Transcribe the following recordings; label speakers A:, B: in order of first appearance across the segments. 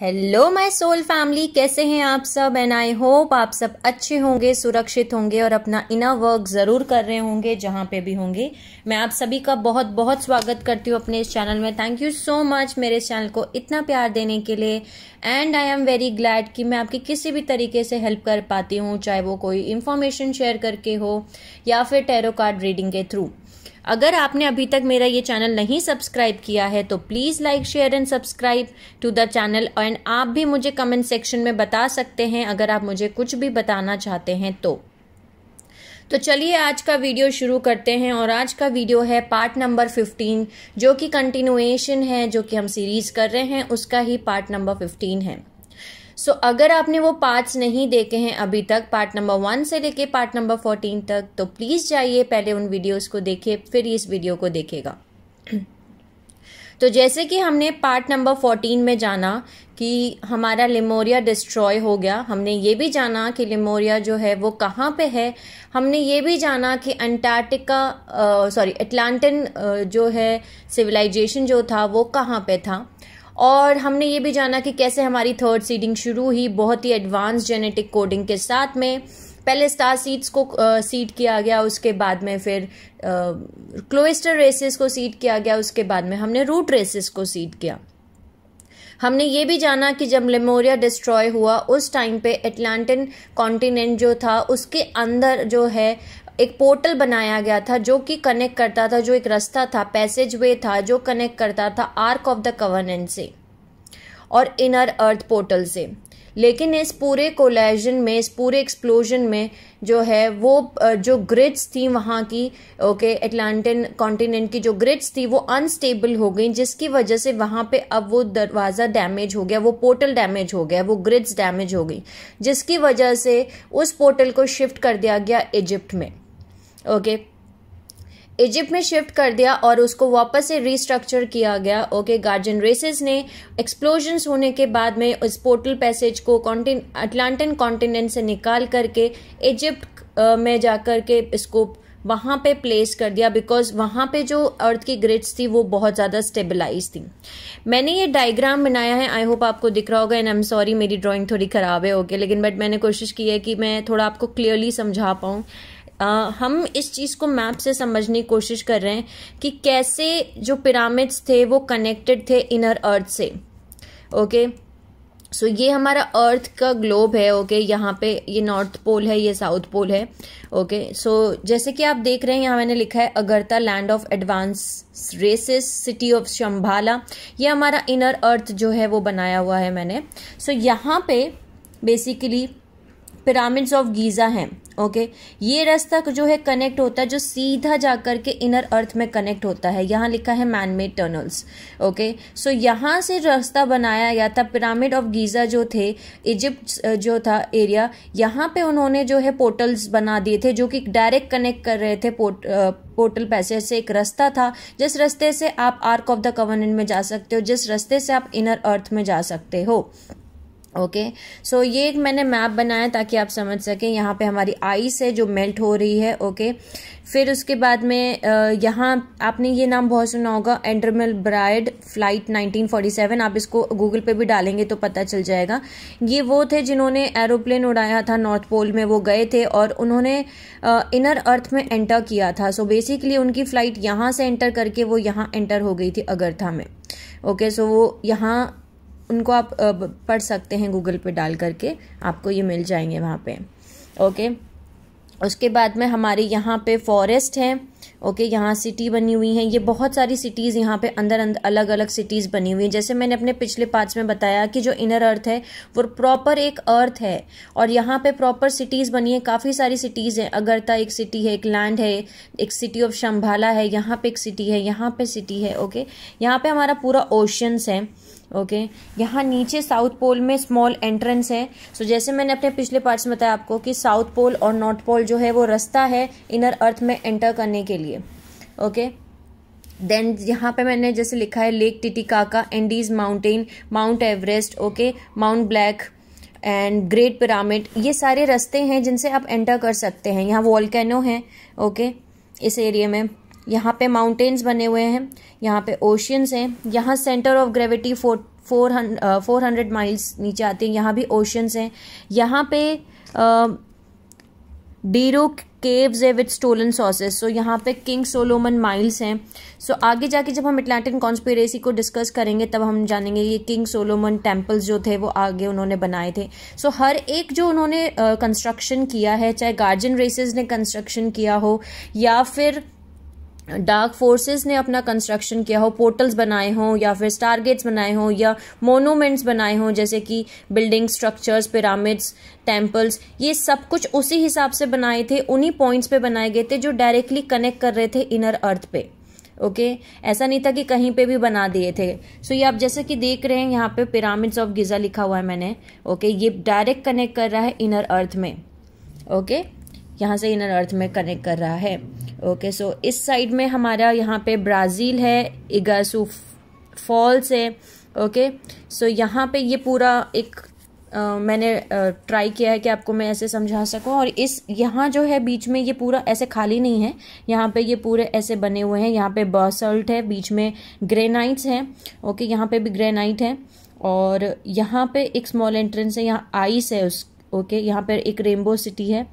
A: Hello my soul family कैसे हैं आप सब एंड आई होप आप सब अच्छे होंगे सुरक्षित होंगे और अपना इनर वर्क ज़रूर कर रहे होंगे जहां पे भी होंगे मैं आप सभी का बहुत बहुत स्वागत करती हूँ अपने इस चैनल में थैंक यू सो मच मेरे इस चैनल को इतना प्यार देने के लिए and I am very glad कि मैं आपकी किसी भी तरीके से हेल्प कर पाती हूँ चाहे वो कोई इन्फॉर्मेशन शेयर करके हो या फिर टेरो कार्ड रीडिंग के थ्रू अगर आपने अभी तक मेरा ये चैनल नहीं सब्सक्राइब किया है तो please like share and subscribe to the channel and आप भी मुझे कमेंट सेक्शन में बता सकते हैं अगर आप मुझे कुछ भी बताना चाहते हैं तो तो चलिए आज का वीडियो शुरू करते हैं और आज का वीडियो है पार्ट नंबर 15 जो कि कंटिन्यूएशन है जो कि हम सीरीज कर रहे हैं उसका ही पार्ट नंबर 15 है सो so, अगर आपने वो पार्ट्स नहीं देखे हैं अभी तक पार्ट नंबर वन से लेके पार्ट नंबर फोर्टीन तक तो प्लीज़ जाइए पहले उन वीडियोज़ को देखिए फिर इस वीडियो को देखेगा तो जैसे कि हमने पार्ट नंबर फोर्टीन में जाना कि हमारा लिमोरिया डिस्ट्रॉय हो गया हमने ये भी जाना कि लिमोरिया जो है वो कहाँ पे है हमने ये भी जाना कि अंटार्कटिका सॉरी एटलांटन जो है सिविलाइजेशन जो था वो कहाँ पे था और हमने ये भी जाना कि कैसे हमारी थर्ड सीडिंग शुरू हुई बहुत ही एडवांस जेनेटिक कोडिंग के साथ में पहले स्टार सीड्स को सीड किया गया उसके बाद में फिर क्लोइस्टर रेसेस को सीड किया गया उसके बाद में हमने रूट रेसेस को सीड किया हमने ये भी जाना कि जब लेमोरिया डिस्ट्रॉय हुआ उस टाइम पे एटलांटिन कॉन्टिनेंट जो था उसके अंदर जो है एक पोर्टल बनाया गया था जो कि कनेक्ट करता था जो एक रास्ता था पैसेज वे था जो कनेक्ट करता था आर्क ऑफ द कवर्नेंट से और इनर अर्थ पोर्टल से लेकिन इस पूरे कोलेजन में इस पूरे एक्सप्लोजन में जो है वो जो ग्रिड्स थी वहाँ की ओके एटलांटन कॉन्टिनेंट की जो ग्रिड्स थी वो अनस्टेबल हो गई जिसकी वजह से वहाँ पे अब वो दरवाज़ा डैमेज हो गया वो पोर्टल डैमेज हो गया वो ग्रिड्स डैमेज हो गई जिसकी वजह से उस पोर्टल को शिफ्ट कर दिया गया इजिप्ट में ओके इजिप्ट में शिफ्ट कर दिया और उसको वापस से रिस्ट्रक्चर किया गया ओके गार्जियन रेसेस ने एक्सप्लोजन्स होने के बाद में उस पोर्टल पैसेज को कॉन्टिन अटलांटन कॉन्टिनेंट से निकाल करके इजिप्ट में जाकर के इसको वहाँ पे प्लेस कर दिया बिकॉज वहाँ पे जो अर्थ की ग्रिड्स थी वो बहुत ज़्यादा स्टेबलाइज थी मैंने ये डायग्राम बनाया है आई होप आपको दिख रहा होगा एंड आई एम सॉरी मेरी ड्राइंग थोड़ी ख़राब है ओके okay? लेकिन बट मैंने कोशिश की है कि मैं थोड़ा आपको क्लियरली समझा पाऊँ हम इस चीज़ को मैप से समझने की कोशिश कर रहे हैं कि कैसे जो पिरामिड्स थे वो कनेक्टेड थे इनर अर्थ से ओके सो so, ये हमारा अर्थ का ग्लोब है ओके okay? यहाँ पे ये नॉर्थ पोल है ये साउथ पोल है ओके okay? सो so, जैसे कि आप देख रहे हैं यहाँ मैंने लिखा है Agartha land of advance races city of Shambhala ये हमारा इनर अर्थ जो है वो बनाया हुआ है मैंने सो so, यहाँ पे बेसिकली पिरामिड्स ऑफ गीज़ा हैं ओके ये रास्ता जो है कनेक्ट होता है जो सीधा जा कर के इनर अर्थ में कनेक्ट होता है यहाँ लिखा है man made tunnels okay so यहाँ से रास्ता बनाया गया था पिरामिड ऑफ गीज़ा जो थे इजिप्ट जो था एरिया यहाँ पे उन्होंने जो है पोर्टल्स बना दिए थे जो कि डायरेक्ट कनेक्ट कर रहे थे पोर्ट पोर्टल पैसेज से एक रास्ता था जिस रास्ते से आप आर्क ऑफ द कवर्नेंट में जा सकते हो जिस रास्ते से आप इनर अर्थ में जा सकते हो ओके okay. सो so, ये एक मैंने मैप बनाया ताकि आप समझ सकें यहाँ पे हमारी आइस है जो मेल्ट हो रही है ओके okay. फिर उसके बाद में यहाँ आपने ये नाम बहुत सुना होगा एंड्रमल ब्राइड फ्लाइट 1947 आप इसको गूगल पे भी डालेंगे तो पता चल जाएगा ये वो थे जिन्होंने एरोप्लेन उड़ाया था नॉर्थ पोल में वो गए थे और उन्होंने इनर अर्थ में एंटर किया था सो so, बेसिकली उनकी फ़्लाइट यहाँ से एंटर करके वो यहाँ एंटर हो गई थी अगरथा में ओके okay, सो so वो यहाँ उनको आप पढ़ सकते हैं गूगल पे डाल करके आपको ये मिल जाएंगे वहाँ पे ओके उसके बाद में हमारे यहाँ पे फॉरेस्ट हैं ओके यहाँ सिटी बनी हुई हैं ये बहुत सारी सिटीज़ यहाँ पे अंदर अंदर अलग अलग सिटीज़ बनी हुई हैं जैसे मैंने अपने पिछले पार्ट्स में बताया कि जो इनर अर्थ है वो प्रॉपर एक अर्थ है और यहाँ पे प्रॉपर सिटीज़ बनी है काफ़ी सारी सिटीज़ हैं अगरता एक सिटी है एक लैंड है एक सिटी ऑफ शंभाला है यहाँ पर एक सिटी है यहाँ पर सिटी है ओके यहाँ पर हमारा पूरा ओशंस है ओके okay. यहाँ नीचे साउथ पोल में स्मॉल एंट्रेंस है सो so, जैसे मैंने अपने पिछले पार्ट्स में बताया आपको कि साउथ पोल और नॉर्थ पोल जो है वो रास्ता है इनर अर्थ में एंटर करने के लिए ओके देन यहाँ पे मैंने जैसे लिखा है lake Titicaca Andes mountain mount Everest okay mount black and great pyramid ये सारे रास्ते हैं जिनसे आप एंटर कर सकते हैं यहाँ वॉलकैनो है ओके okay, इस एरिया में यहाँ पे माउंटेन्स बने हुए हैं यहाँ पे ओशियंस हैं यहाँ centre of gravity four four hundred four hundred miles नीचे आते हैं यहाँ भी ओशियंस हैं यहाँ पे डीरो केव्स है विथ स्टोलन सॉसेस सो यहाँ पे किंग सोलोमन माइल्स हैं सो so, आगे जाके जब हम अटलांटिक कॉन्स्पिरेसी को डिस्कस करेंगे तब हम जानेंगे ये किंग सोलोमन टेम्पल्स जो थे वो आगे उन्होंने बनाए थे सो so, हर एक जो उन्होंने कंस्ट्रक्शन uh, किया है चाहे गार्जियन रेसेस ने कंस्ट्रक्शन किया हो या फिर डार्क फोर्सेस ने अपना कंस्ट्रक्शन किया हो पोर्टल्स बनाए हों या फिर स्टारगेट्स बनाए हों या मोनूमेंट्स बनाए हों जैसे कि बिल्डिंग स्ट्रक्चर्स पिरामिड्स टेम्पल्स ये सब कुछ उसी हिसाब से बनाए थे उन्हीं पॉइंट्स पे बनाए गए थे जो डायरेक्टली कनेक्ट कर रहे थे इनर अर्थ पे ओके okay? ऐसा नहीं था कि कहीं पे भी बना दिए थे सो so, ये आप जैसे कि देख रहे हैं यहाँ पे पिरामिड्स ऑफ गिजा लिखा हुआ है मैंने ओके okay? ये डायरेक्ट कनेक्ट कर रहा है इनर अर्थ में ओके okay? यहाँ से इनर अर्थ में कनेक्ट कर रहा है ओके सो इस साइड में हमारा यहाँ पे ब्राज़ील है इगासू फॉल्स है ओके सो यहाँ पे ये पूरा एक आ, मैंने ट्राई किया है कि आपको मैं ऐसे समझा सकूँ और इस यहाँ जो है बीच में ये पूरा ऐसे खाली नहीं है यहाँ पे ये पूरे ऐसे बने हुए हैं यहाँ पे बर्सल्ट है बीच में ग्रेनाइट्स हैं ओके यहाँ पे भी ग्रेनाइट है और यहाँ पे एक स्मॉल एंट्रेंस है यहाँ आइस है उस ओके यहाँ पर एक रेनबो सिटी है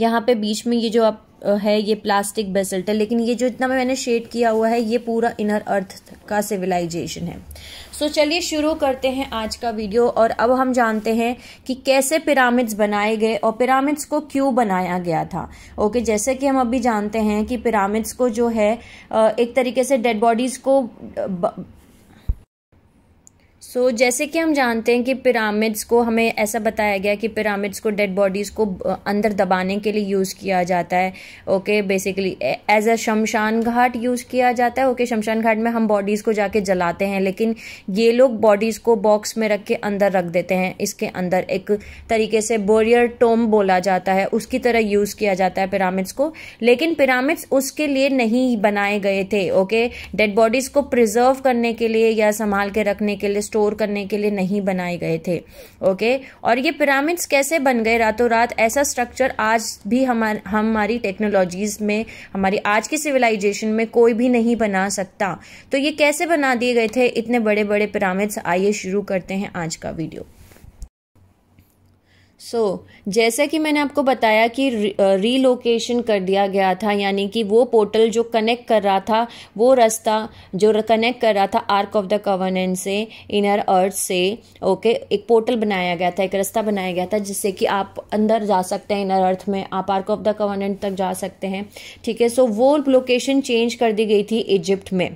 A: यहाँ पे बीच में ये जो आप है ये प्लास्टिक बेसल्ट है लेकिन ये जो इतना मैंने शेड किया हुआ है ये पूरा इनर अर्थ का सिविलाइजेशन है सो so, चलिए शुरू करते हैं आज का वीडियो और अब हम जानते हैं कि कैसे पिरामिड्स बनाए गए और पिरामिड्स को क्यों बनाया गया था ओके okay, जैसे कि हम अभी जानते हैं कि पिरामिड्स को जो है एक तरीके से डेड बॉडीज़ को ब, सो so, जैसे कि हम जानते हैं कि पिरामिड्स को हमें ऐसा बताया गया कि पिरामिड्स को डेड बॉडीज़ को अंदर दबाने के लिए यूज़ किया जाता है ओके बेसिकली एज अ शमशान घाट यूज़ किया जाता है ओके okay, शमशान घाट में हम बॉडीज़ को जाके जलाते हैं लेकिन ये लोग बॉडीज़ को बॉक्स में रख के अंदर रख देते हैं इसके अंदर एक तरीके से बोरियर टोम बोला जाता है उसकी तरह यूज़ किया जाता है पिरामिड्स को लेकिन पिरामिड्स उसके लिए नहीं बनाए गए थे ओके डेड बॉडीज़ को प्रिजर्व करने के लिए या संभाल के रखने के लिए स्टोर करने के लिए नहीं बनाए गए थे ओके और ये पिरामिड्स कैसे बन गए रातों रात ऐसा स्ट्रक्चर आज भी हमार हमारी टेक्नोलॉजीज में हमारी आज की सिविलाइजेशन में कोई भी नहीं बना सकता तो ये कैसे बना दिए गए थे इतने बड़े बड़े पिरामिड्स आइए शुरू करते हैं आज का वीडियो सो so, जैसा कि मैंने आपको बताया कि रीलोकेशन कर दिया गया था यानी कि वो पोर्टल जो कनेक्ट कर रहा था वो रास्ता जो कनेक्ट कर रहा था आर्क ऑफ द कवर्नेंट से इनर अर्थ से ओके okay, एक पोर्टल बनाया गया था एक रास्ता बनाया गया था जिससे कि आप अंदर जा सकते हैं इनर अर्थ में आप आर्क ऑफ द कवर्नेंट तक जा सकते हैं ठीक है सो so, वो लोकेशन चेंज कर दी गई थी इजिप्ट में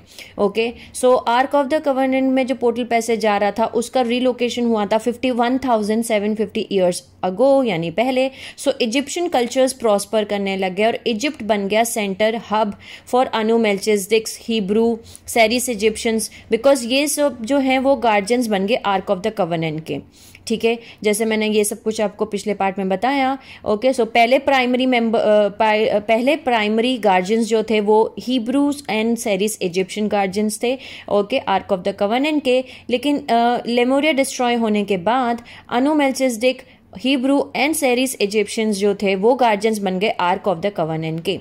A: okay so ark of the covenant में जो पोर्टल पैसे जा रहा था उसका रीलोकेशन हुआ था fifty one thousand seven fifty years ago यानी पहले सो इजिप्शियन कल्चर्स प्रॉस्पर करने लग गए और इजिप्ट बन गया centre hub for Anu Melchizedeks Hebrew Sirius Egyptians because ये सब जो हैं वो गार्जियंस बन गए आर्क ऑफ द कवर्नेंट के ठीक है जैसे मैंने ये सब कुछ आपको पिछले पार्ट में बताया ओके सो पहले प्राइमरी मेंबर पहले प्राइमरी गार्जियंस जो थे वो Hebrews and Sirius Egyptian guardians थे okay arc of the covenant के लेकिन लेमोरिया डिस्ट्रॉय होने के बाद Anu Melchizedek Hebrew and Sirius Egyptians जो थे वो गार्जियंस बन गए आर्क ऑफ द कवर्नेंट के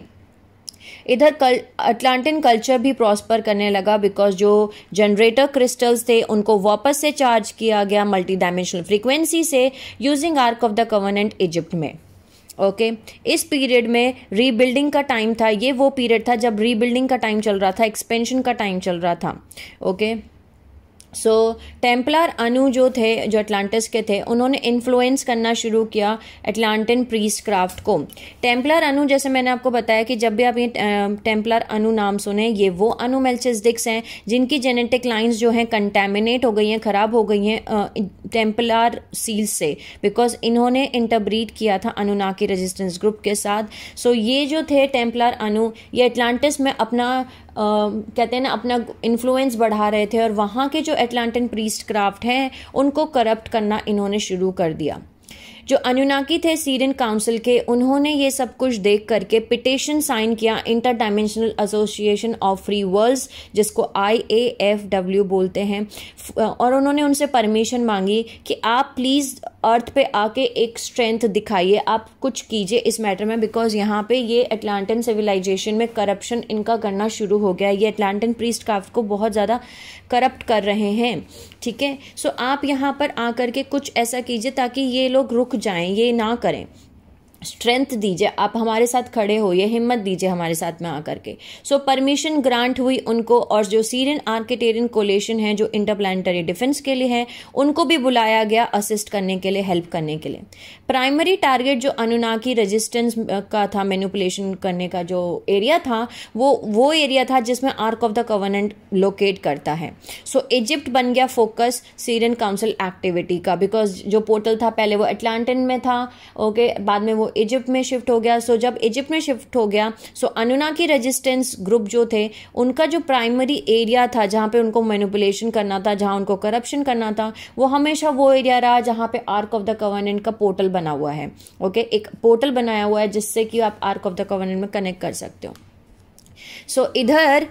A: इधर कल अटलांटिन कल्चर भी प्रॉस्पर करने लगा बिकॉज जो जनरेटर क्रिस्टल्स थे उनको वापस से चार्ज किया गया मल्टी डायमेंशनल फ्रीक्वेंसी से using ark of the covenant Egypt में ओके okay. इस पीरियड में रीबिल्डिंग का टाइम था ये वो पीरियड था जब रीबिल्डिंग का टाइम चल रहा था एक्सपेंशन का टाइम चल रहा था okay okay. So Templar Anu जो थे जो अटलांटिस के थे उन्होंने इन्फ्लुएंस करना शुरू किया अटलांटिन प्रीस क्राफ्ट को टेम्पलर अनु जैसे मैंने आपको बताया कि जब भी आप ये टेम्पलर अनु नाम सुने ये वो अनु मेल्चिस्डिक्स हैं जिनकी जेनेटिक लाइंस जो हैं कंटेमिनेट हो गई हैं ख़राब हो गई हैं टेम्पलर सील से बिकॉज इन्होंने इंटरब्रीड किया था अनुना के रजिस्टेंस ग्रुप के साथ सो so, ये जो थे टेम्पलर अनु ये अटलांटिस में अपना कहते हैं ना अपना इन्फ्लुएंस बढ़ा रहे थे और वहाँ के जो एटलांटन प्रीस्ट क्राफ्ट हैं उनको करप्ट करना इन्होंने शुरू कर दिया जो अनुनाकी थे सीरियन काउंसिल के उन्होंने ये सब कुछ देख करके पिटिशन साइन किया inter dimensional association of free world जिसको आई ए एफ डब्ल्यू बोलते हैं और उन्होंने उनसे परमिशन मांगी कि आप प्लीज़ अर्थ पे आके एक स्ट्रेंथ दिखाइए आप कुछ कीजिए इस मैटर में बिकॉज यहाँ पे ये अटलांटन सिविलाइजेशन में करप्शन इनका करना शुरू हो गया ये अटलांटन प्रीस्ट काफ को बहुत ज़्यादा करप्ट कर रहे हैं ठीक है सो आप यहाँ पर आकर के कुछ ऐसा कीजिए ताकि ये लोग रुक जाएं ये ना करें स्ट्रेंथ दीजिए आप हमारे साथ खड़े होइए हिम्मत दीजिए हमारे साथ में आकर के सो परमिशन ग्रांट हुई उनको और जो सीरियन आर्किटेरियन कोलेशन है जो इंटरप्लानिटरी डिफेंस के लिए है उनको भी बुलाया गया असिस्ट करने के लिए हेल्प करने के लिए प्राइमरी टारगेट जो अनुनाकी रजिस्टेंस का था मैनुपुलेशन करने का जो एरिया था वो वो एरिया था जिसमें ark of the covenant locate करता है सो so, इजिप्ट बन गया फोकस सीरियन काउंसिल एक्टिविटी का बिकॉज जो पोर्टल था पहले वो एटलांटन में था ओके okay, बाद में वो इजिप्ट में शिफ्ट हो गया सो जब इजिप्ट में शिफ्ट हो गया सो अनुना की रेजिस्टेंस ग्रुप जो थे उनका जो प्राइमरी एरिया था जहाँ पे उनको मैनिपुलेशन करना था जहाँ उनको करप्शन करना था वो हमेशा वो एरिया रहा जहाँ पे आर्क ऑफ द कवर्नेंट का पोर्टल बना हुआ है ओके एक पोर्टल बनाया हुआ है जिससे कि आप आर्क ऑफ द कवर्नेंट में कनेक्ट कर सकते हो सो so, इधर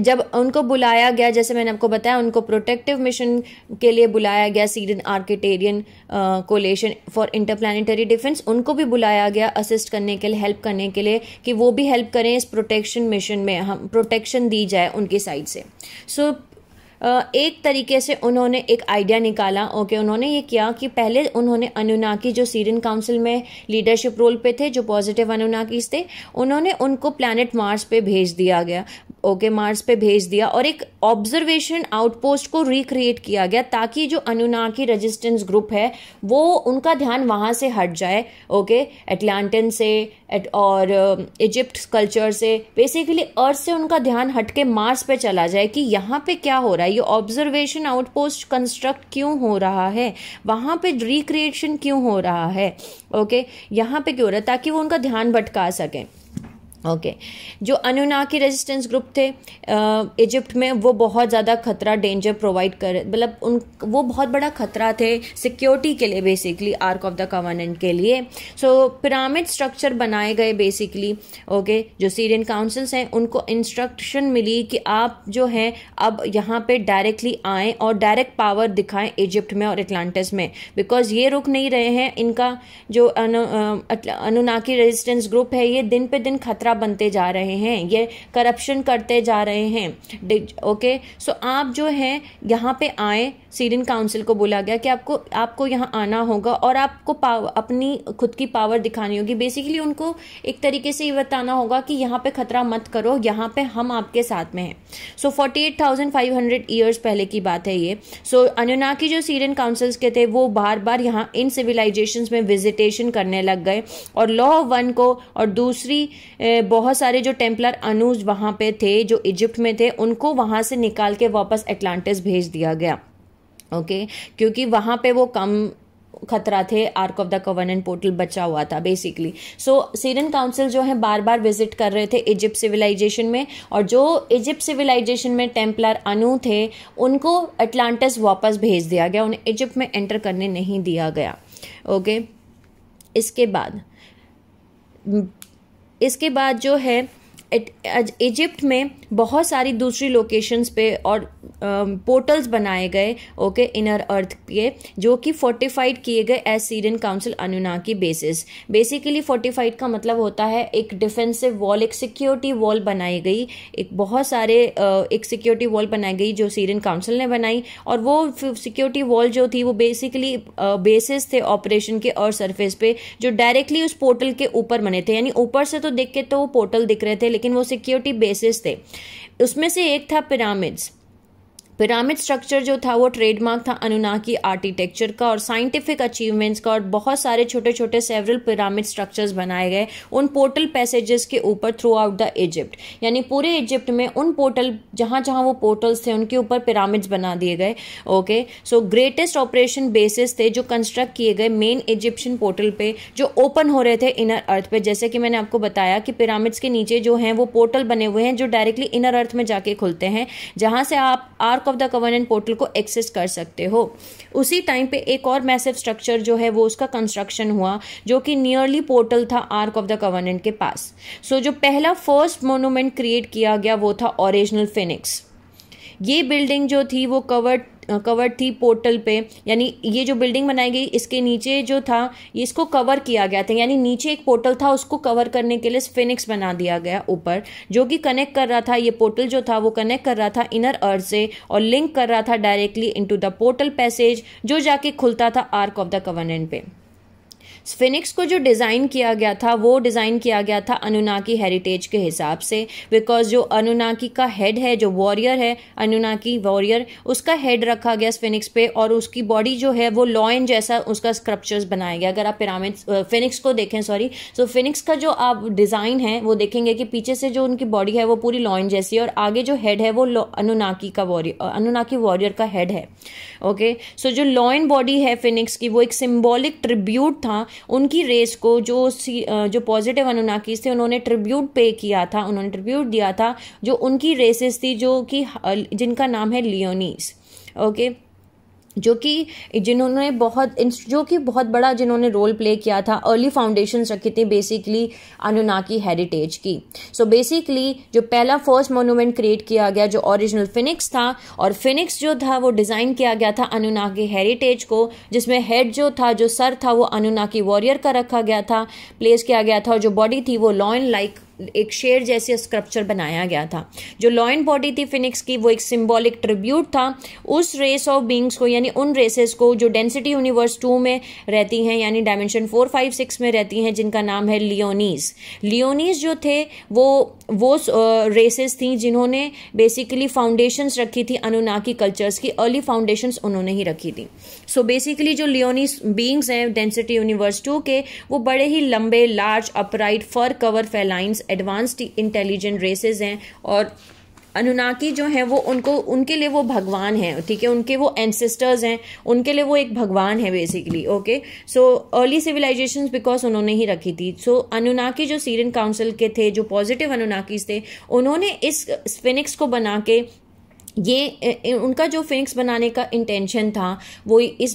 A: जब उनको बुलाया गया जैसे मैंने आपको बताया उनको प्रोटेक्टिव मिशन के लिए बुलाया गया Sirian Arcturian coalition for interplanetary defence उनको भी बुलाया गया असिस्ट करने के लिए हेल्प करने के लिए कि वो भी हेल्प करें इस प्रोटेक्शन मिशन में हम प्रोटेक्शन दी जाए उनकी साइड से सो so, एक तरीके से उन्होंने एक आइडिया निकाला ओके okay, उन्होंने ये किया कि पहले उन्होंने अनुनाकी जो सीरियन काउंसिल में लीडरशिप रोल पे थे जो पॉजिटिव अनुनाकीज थे उन्होंने उनको प्लानट मार्स पे भेज दिया गया ओके मार्स पे भेज दिया और एक ऑब्जर्वेशन आउटपोस्ट को रिक्रिएट किया गया ताकि जो अनुनाकी रेजिस्टेंस ग्रुप है वो उनका ध्यान वहाँ से हट जाए ओके एटलांटन से एट और इजिप्ट uh, कल्चर से बेसिकली अर्थ से उनका ध्यान हट के मार्स पे चला जाए कि यहाँ पे क्या हो रहा है ये ऑब्जर्वेशन आउटपोस्ट कंस्ट्रक्ट क्यों हो रहा है वहाँ पे रिक्रिएशन क्यों हो रहा है ओके यहाँ पे क्यों हो रहा है ताकि वो उनका ध्यान भटका सकें ओके okay. जो अनुनाकी रेजिस्टेंस ग्रुप थे इजिप्ट में वो बहुत ज़्यादा खतरा डेंजर प्रोवाइड कर मतलब उन वो बहुत बड़ा खतरा थे सिक्योरिटी के लिए basically ark of the covenant के लिए सो पिरामिड स्ट्रक्चर बनाए गए बेसिकली ओके okay, जो सीरियन काउंसिल्स हैं उनको इंस्ट्रक्शन मिली कि आप जो हैं अब यहाँ पे डायरेक्टली आएँ और डायरेक्ट पावर दिखाएं इजिप्ट में और अटलांटिस में बिकॉज ये रुक नहीं रहे हैं इनका जो अनु, अनुनाकी रेजिस्टेंस ग्रुप है ये दिन पे दिन खतरा तरह बनते जा रहे हैं ये करप्शन करते जा रहे हैं ओके सो आप जो है यहाँ पे आए सीरियन काउंसिल को बोला गया कि आपको आपको यहाँ आना होगा और आपको पावर अपनी खुद की पावर दिखानी होगी बेसिकली उनको एक तरीके से ये बताना होगा कि यहाँ पे खतरा मत करो यहाँ पे हम आपके साथ में हैं so forty eight thousand five hundred years पहले की बात है ये सो so, की जो सीरियन काउंसिल्स के थे वो बार बार यहाँ इन सिविलाइजेशन में विजिटेशन करने लग गए और लॉ वन को और दूसरी बहुत सारे जो टेम्पलर अनुज वहाँ पे थे जो इजिप्ट में थे उनको वहाँ से निकाल के वापस एटलांटिस भेज दिया गया ओके okay? क्योंकि वहाँ पे वो कम खतरा थे arc of the covenant portal बचा हुआ था बेसिकली सो सीरियन काउंसिल जो है बार बार विजिट कर रहे थे इजिप्ट सिविलाइजेशन में और जो इजिप्ट सिविलाइजेशन में टेम्पलर अनु थे उनको अटलांटिस वापस भेज दिया गया उन्हें इजिप्ट में एंटर करने नहीं दिया गया ओके okay? इसके बाद इसके बाद जो है इजिप्ट में बहुत सारी दूसरी लोकेशंस पे और पोर्टल्स बनाए गए ओके इनर अर्थ के जो कि फोर्टिफाइड किए गए एज सीरियन काउंसिल अनुना की बेसिस बेसिकली फोर्टिफाइड का मतलब होता है एक डिफेंसिव वॉल एक सिक्योरिटी वॉल बनाई गई एक बहुत सारे एक सिक्योरिटी वॉल बनाई गई जो सीरियन काउंसिल ने बनाई और वो सिक्योरिटी वॉल जो थी वो बेसिकली बेसिस थे ऑपरेशन के और सरफेस पे जो डायरेक्टली उस पोर्टल के ऊपर बने थे यानी ऊपर से तो देख के तो वो पोर्टल दिख रहे थे लेकिन वो सिक्योरिटी बेसिस थे उसमें से एक था पिरामिड्स पिरामिड स्ट्रक्चर जो था वो ट्रेडमार्क था अनुनाकी आर्किटेक्चर का और साइंटिफिक अचीवमेंट्स का और बहुत सारे छोटे छोटे सेवरल पिरामिड स्ट्रक्चर्स बनाए गए उन पोर्टल पैसेजेस के ऊपर थ्रू आउट द इजिप्ट यानी पूरे इजिप्ट में उन पोर्टल जहाँ जहाँ वो पोर्टल्स थे उनके ऊपर पिरामिड्स बना दिए गए okay so greatest operation bases थे जो कंस्ट्रक्ट किए गए मेन इजिप्शियन पोर्टल पे जो ओपन हो रहे थे इनर अर्थ पे जैसे कि मैंने आपको बताया कि पिरामिड्स के नीचे जो हैं वो पोर्टल बने हुए हैं जो डायरेक्टली इनर अर्थ में जाके खुलते हैं जहाँ से आप ark of the covenant portal को एक्सेस कर सकते हो उसी टाइम पे एक और मैसिव स्ट्रक्चर जो है वो उसका कंस्ट्रक्शन हुआ जो कि नियरली पोर्टल था आर्क ऑफ द गवर्नेंट के पास सो so, जो पहला फर्स्ट मोनूमेंट क्रिएट किया गया वो था ओरिजिनल फिनिक्स ये बिल्डिंग जो थी वो कवर्ड कवर थी पोर्टल पे यानी ये जो बिल्डिंग बनाई गई इसके नीचे जो था इसको कवर किया गया था यानी नीचे एक पोर्टल था उसको कवर करने के लिए फिनिक्स बना दिया गया ऊपर जो कि कनेक्ट कर रहा था ये पोर्टल जो था वो कनेक्ट कर रहा था इनर अर्थ से और लिंक कर रहा था directly into the portal passage जो जाके खुलता था आर्क ऑफ द कवर्नेंट पे फिनिक्स को जो डिज़ाइन किया गया था वो डिज़ाइन किया गया था अनुनाकी हेरिटेज के हिसाब से बिकॉज जो अनुनाकी का हेड है जो वॉरियर है अनुनाकी वॉरियर उसका हेड रखा गया फिनिक्स पे और उसकी बॉडी जो है वो लॉयन जैसा उसका स्क्रप्चर्स बनाया गया अगर आप पिरामिड फिनिक्स को देखें सॉरी सो फिनिक्स का जो आप डिज़ाइन है वो देखेंगे कि पीछे से जो उनकी बॉडी है वो पूरी लॉयन जैसी है और आगे जो हेड है वो अनुनाकी का वॉरियर अनुनाकी वॉरियर का हेड है ओके सो जो लॉयन बॉडी है फिनिक्स की वो एक सिम्बॉलिक ट्रिब्यूट था उनकी रेस को जो जो पॉजिटिव अनुनाकिस थे उन्होंने ट्रिब्यूट पे किया था उन्होंने ट्रिब्यूट दिया था जो उनकी रेसेस थी जो कि जिनका नाम है लियोनीस ओके okay? जो कि जिन्होंने बहुत जो कि बहुत बड़ा जिन्होंने रोल प्ले किया था अर्ली फाउंडेशंस रखी थी बेसिकली अनुनाकी हेरिटेज की सो so बेसिकली जो पहला फर्स्ट मोनूमेंट क्रिएट किया गया जो ओरिजिनल फिनिक्स था और फिनिक्स जो था वो डिज़ाइन किया गया था अनुनाकी हेरिटेज को जिसमें हेड जो था जो सर था वो अनुनाकी वॉरियर का रखा गया था प्लेस किया गया था और जो बॉडी थी वो लॉ लाइक लाइक एक शेर जैसे स्क्रप्चर बनाया गया था जो लॉइन बॉडी थी फिनिक्स की वो एक सिम्बॉलिक ट्रिब्यूट था उस रेस ऑफ बींग्स को यानी उन रेसेस को जो डेंसिटी यूनिवर्स टू में रहती हैं यानी डायमेंशन फोर फाइव सिक्स में रहती हैं जिनका नाम है लियोनीस लियोनीस जो थे वो वो रेसेस थी जिन्होंने बेसिकली फाउंडेशंस रखी थी अनुनाकी कल्चर्स की अर्ली फाउंडेशंस उन्होंने ही रखी थी सो so बेसिकली जो लियोनिस बींग्स हैं डेंसिटी यूनिवर्स टू के वो बड़े ही लंबे large upright fur cover felines advanced intelligent races हैं और अनुनाकी जो हैं वो उनको उनके लिए वो भगवान हैं ठीक है उनके वो एनसेस्टर्स हैं उनके लिए वो एक भगवान है basically okay so early civilisation because उन्होंने ही रखी थी सो so, अनुनाकी जो सीरियन काउंसिल के थे जो पॉजिटिव अनुनाकीज थे उन्होंने इस स्पिनिक्स को बना के ये उनका जो फिनिक्स बनाने का इंटेंशन था वो इस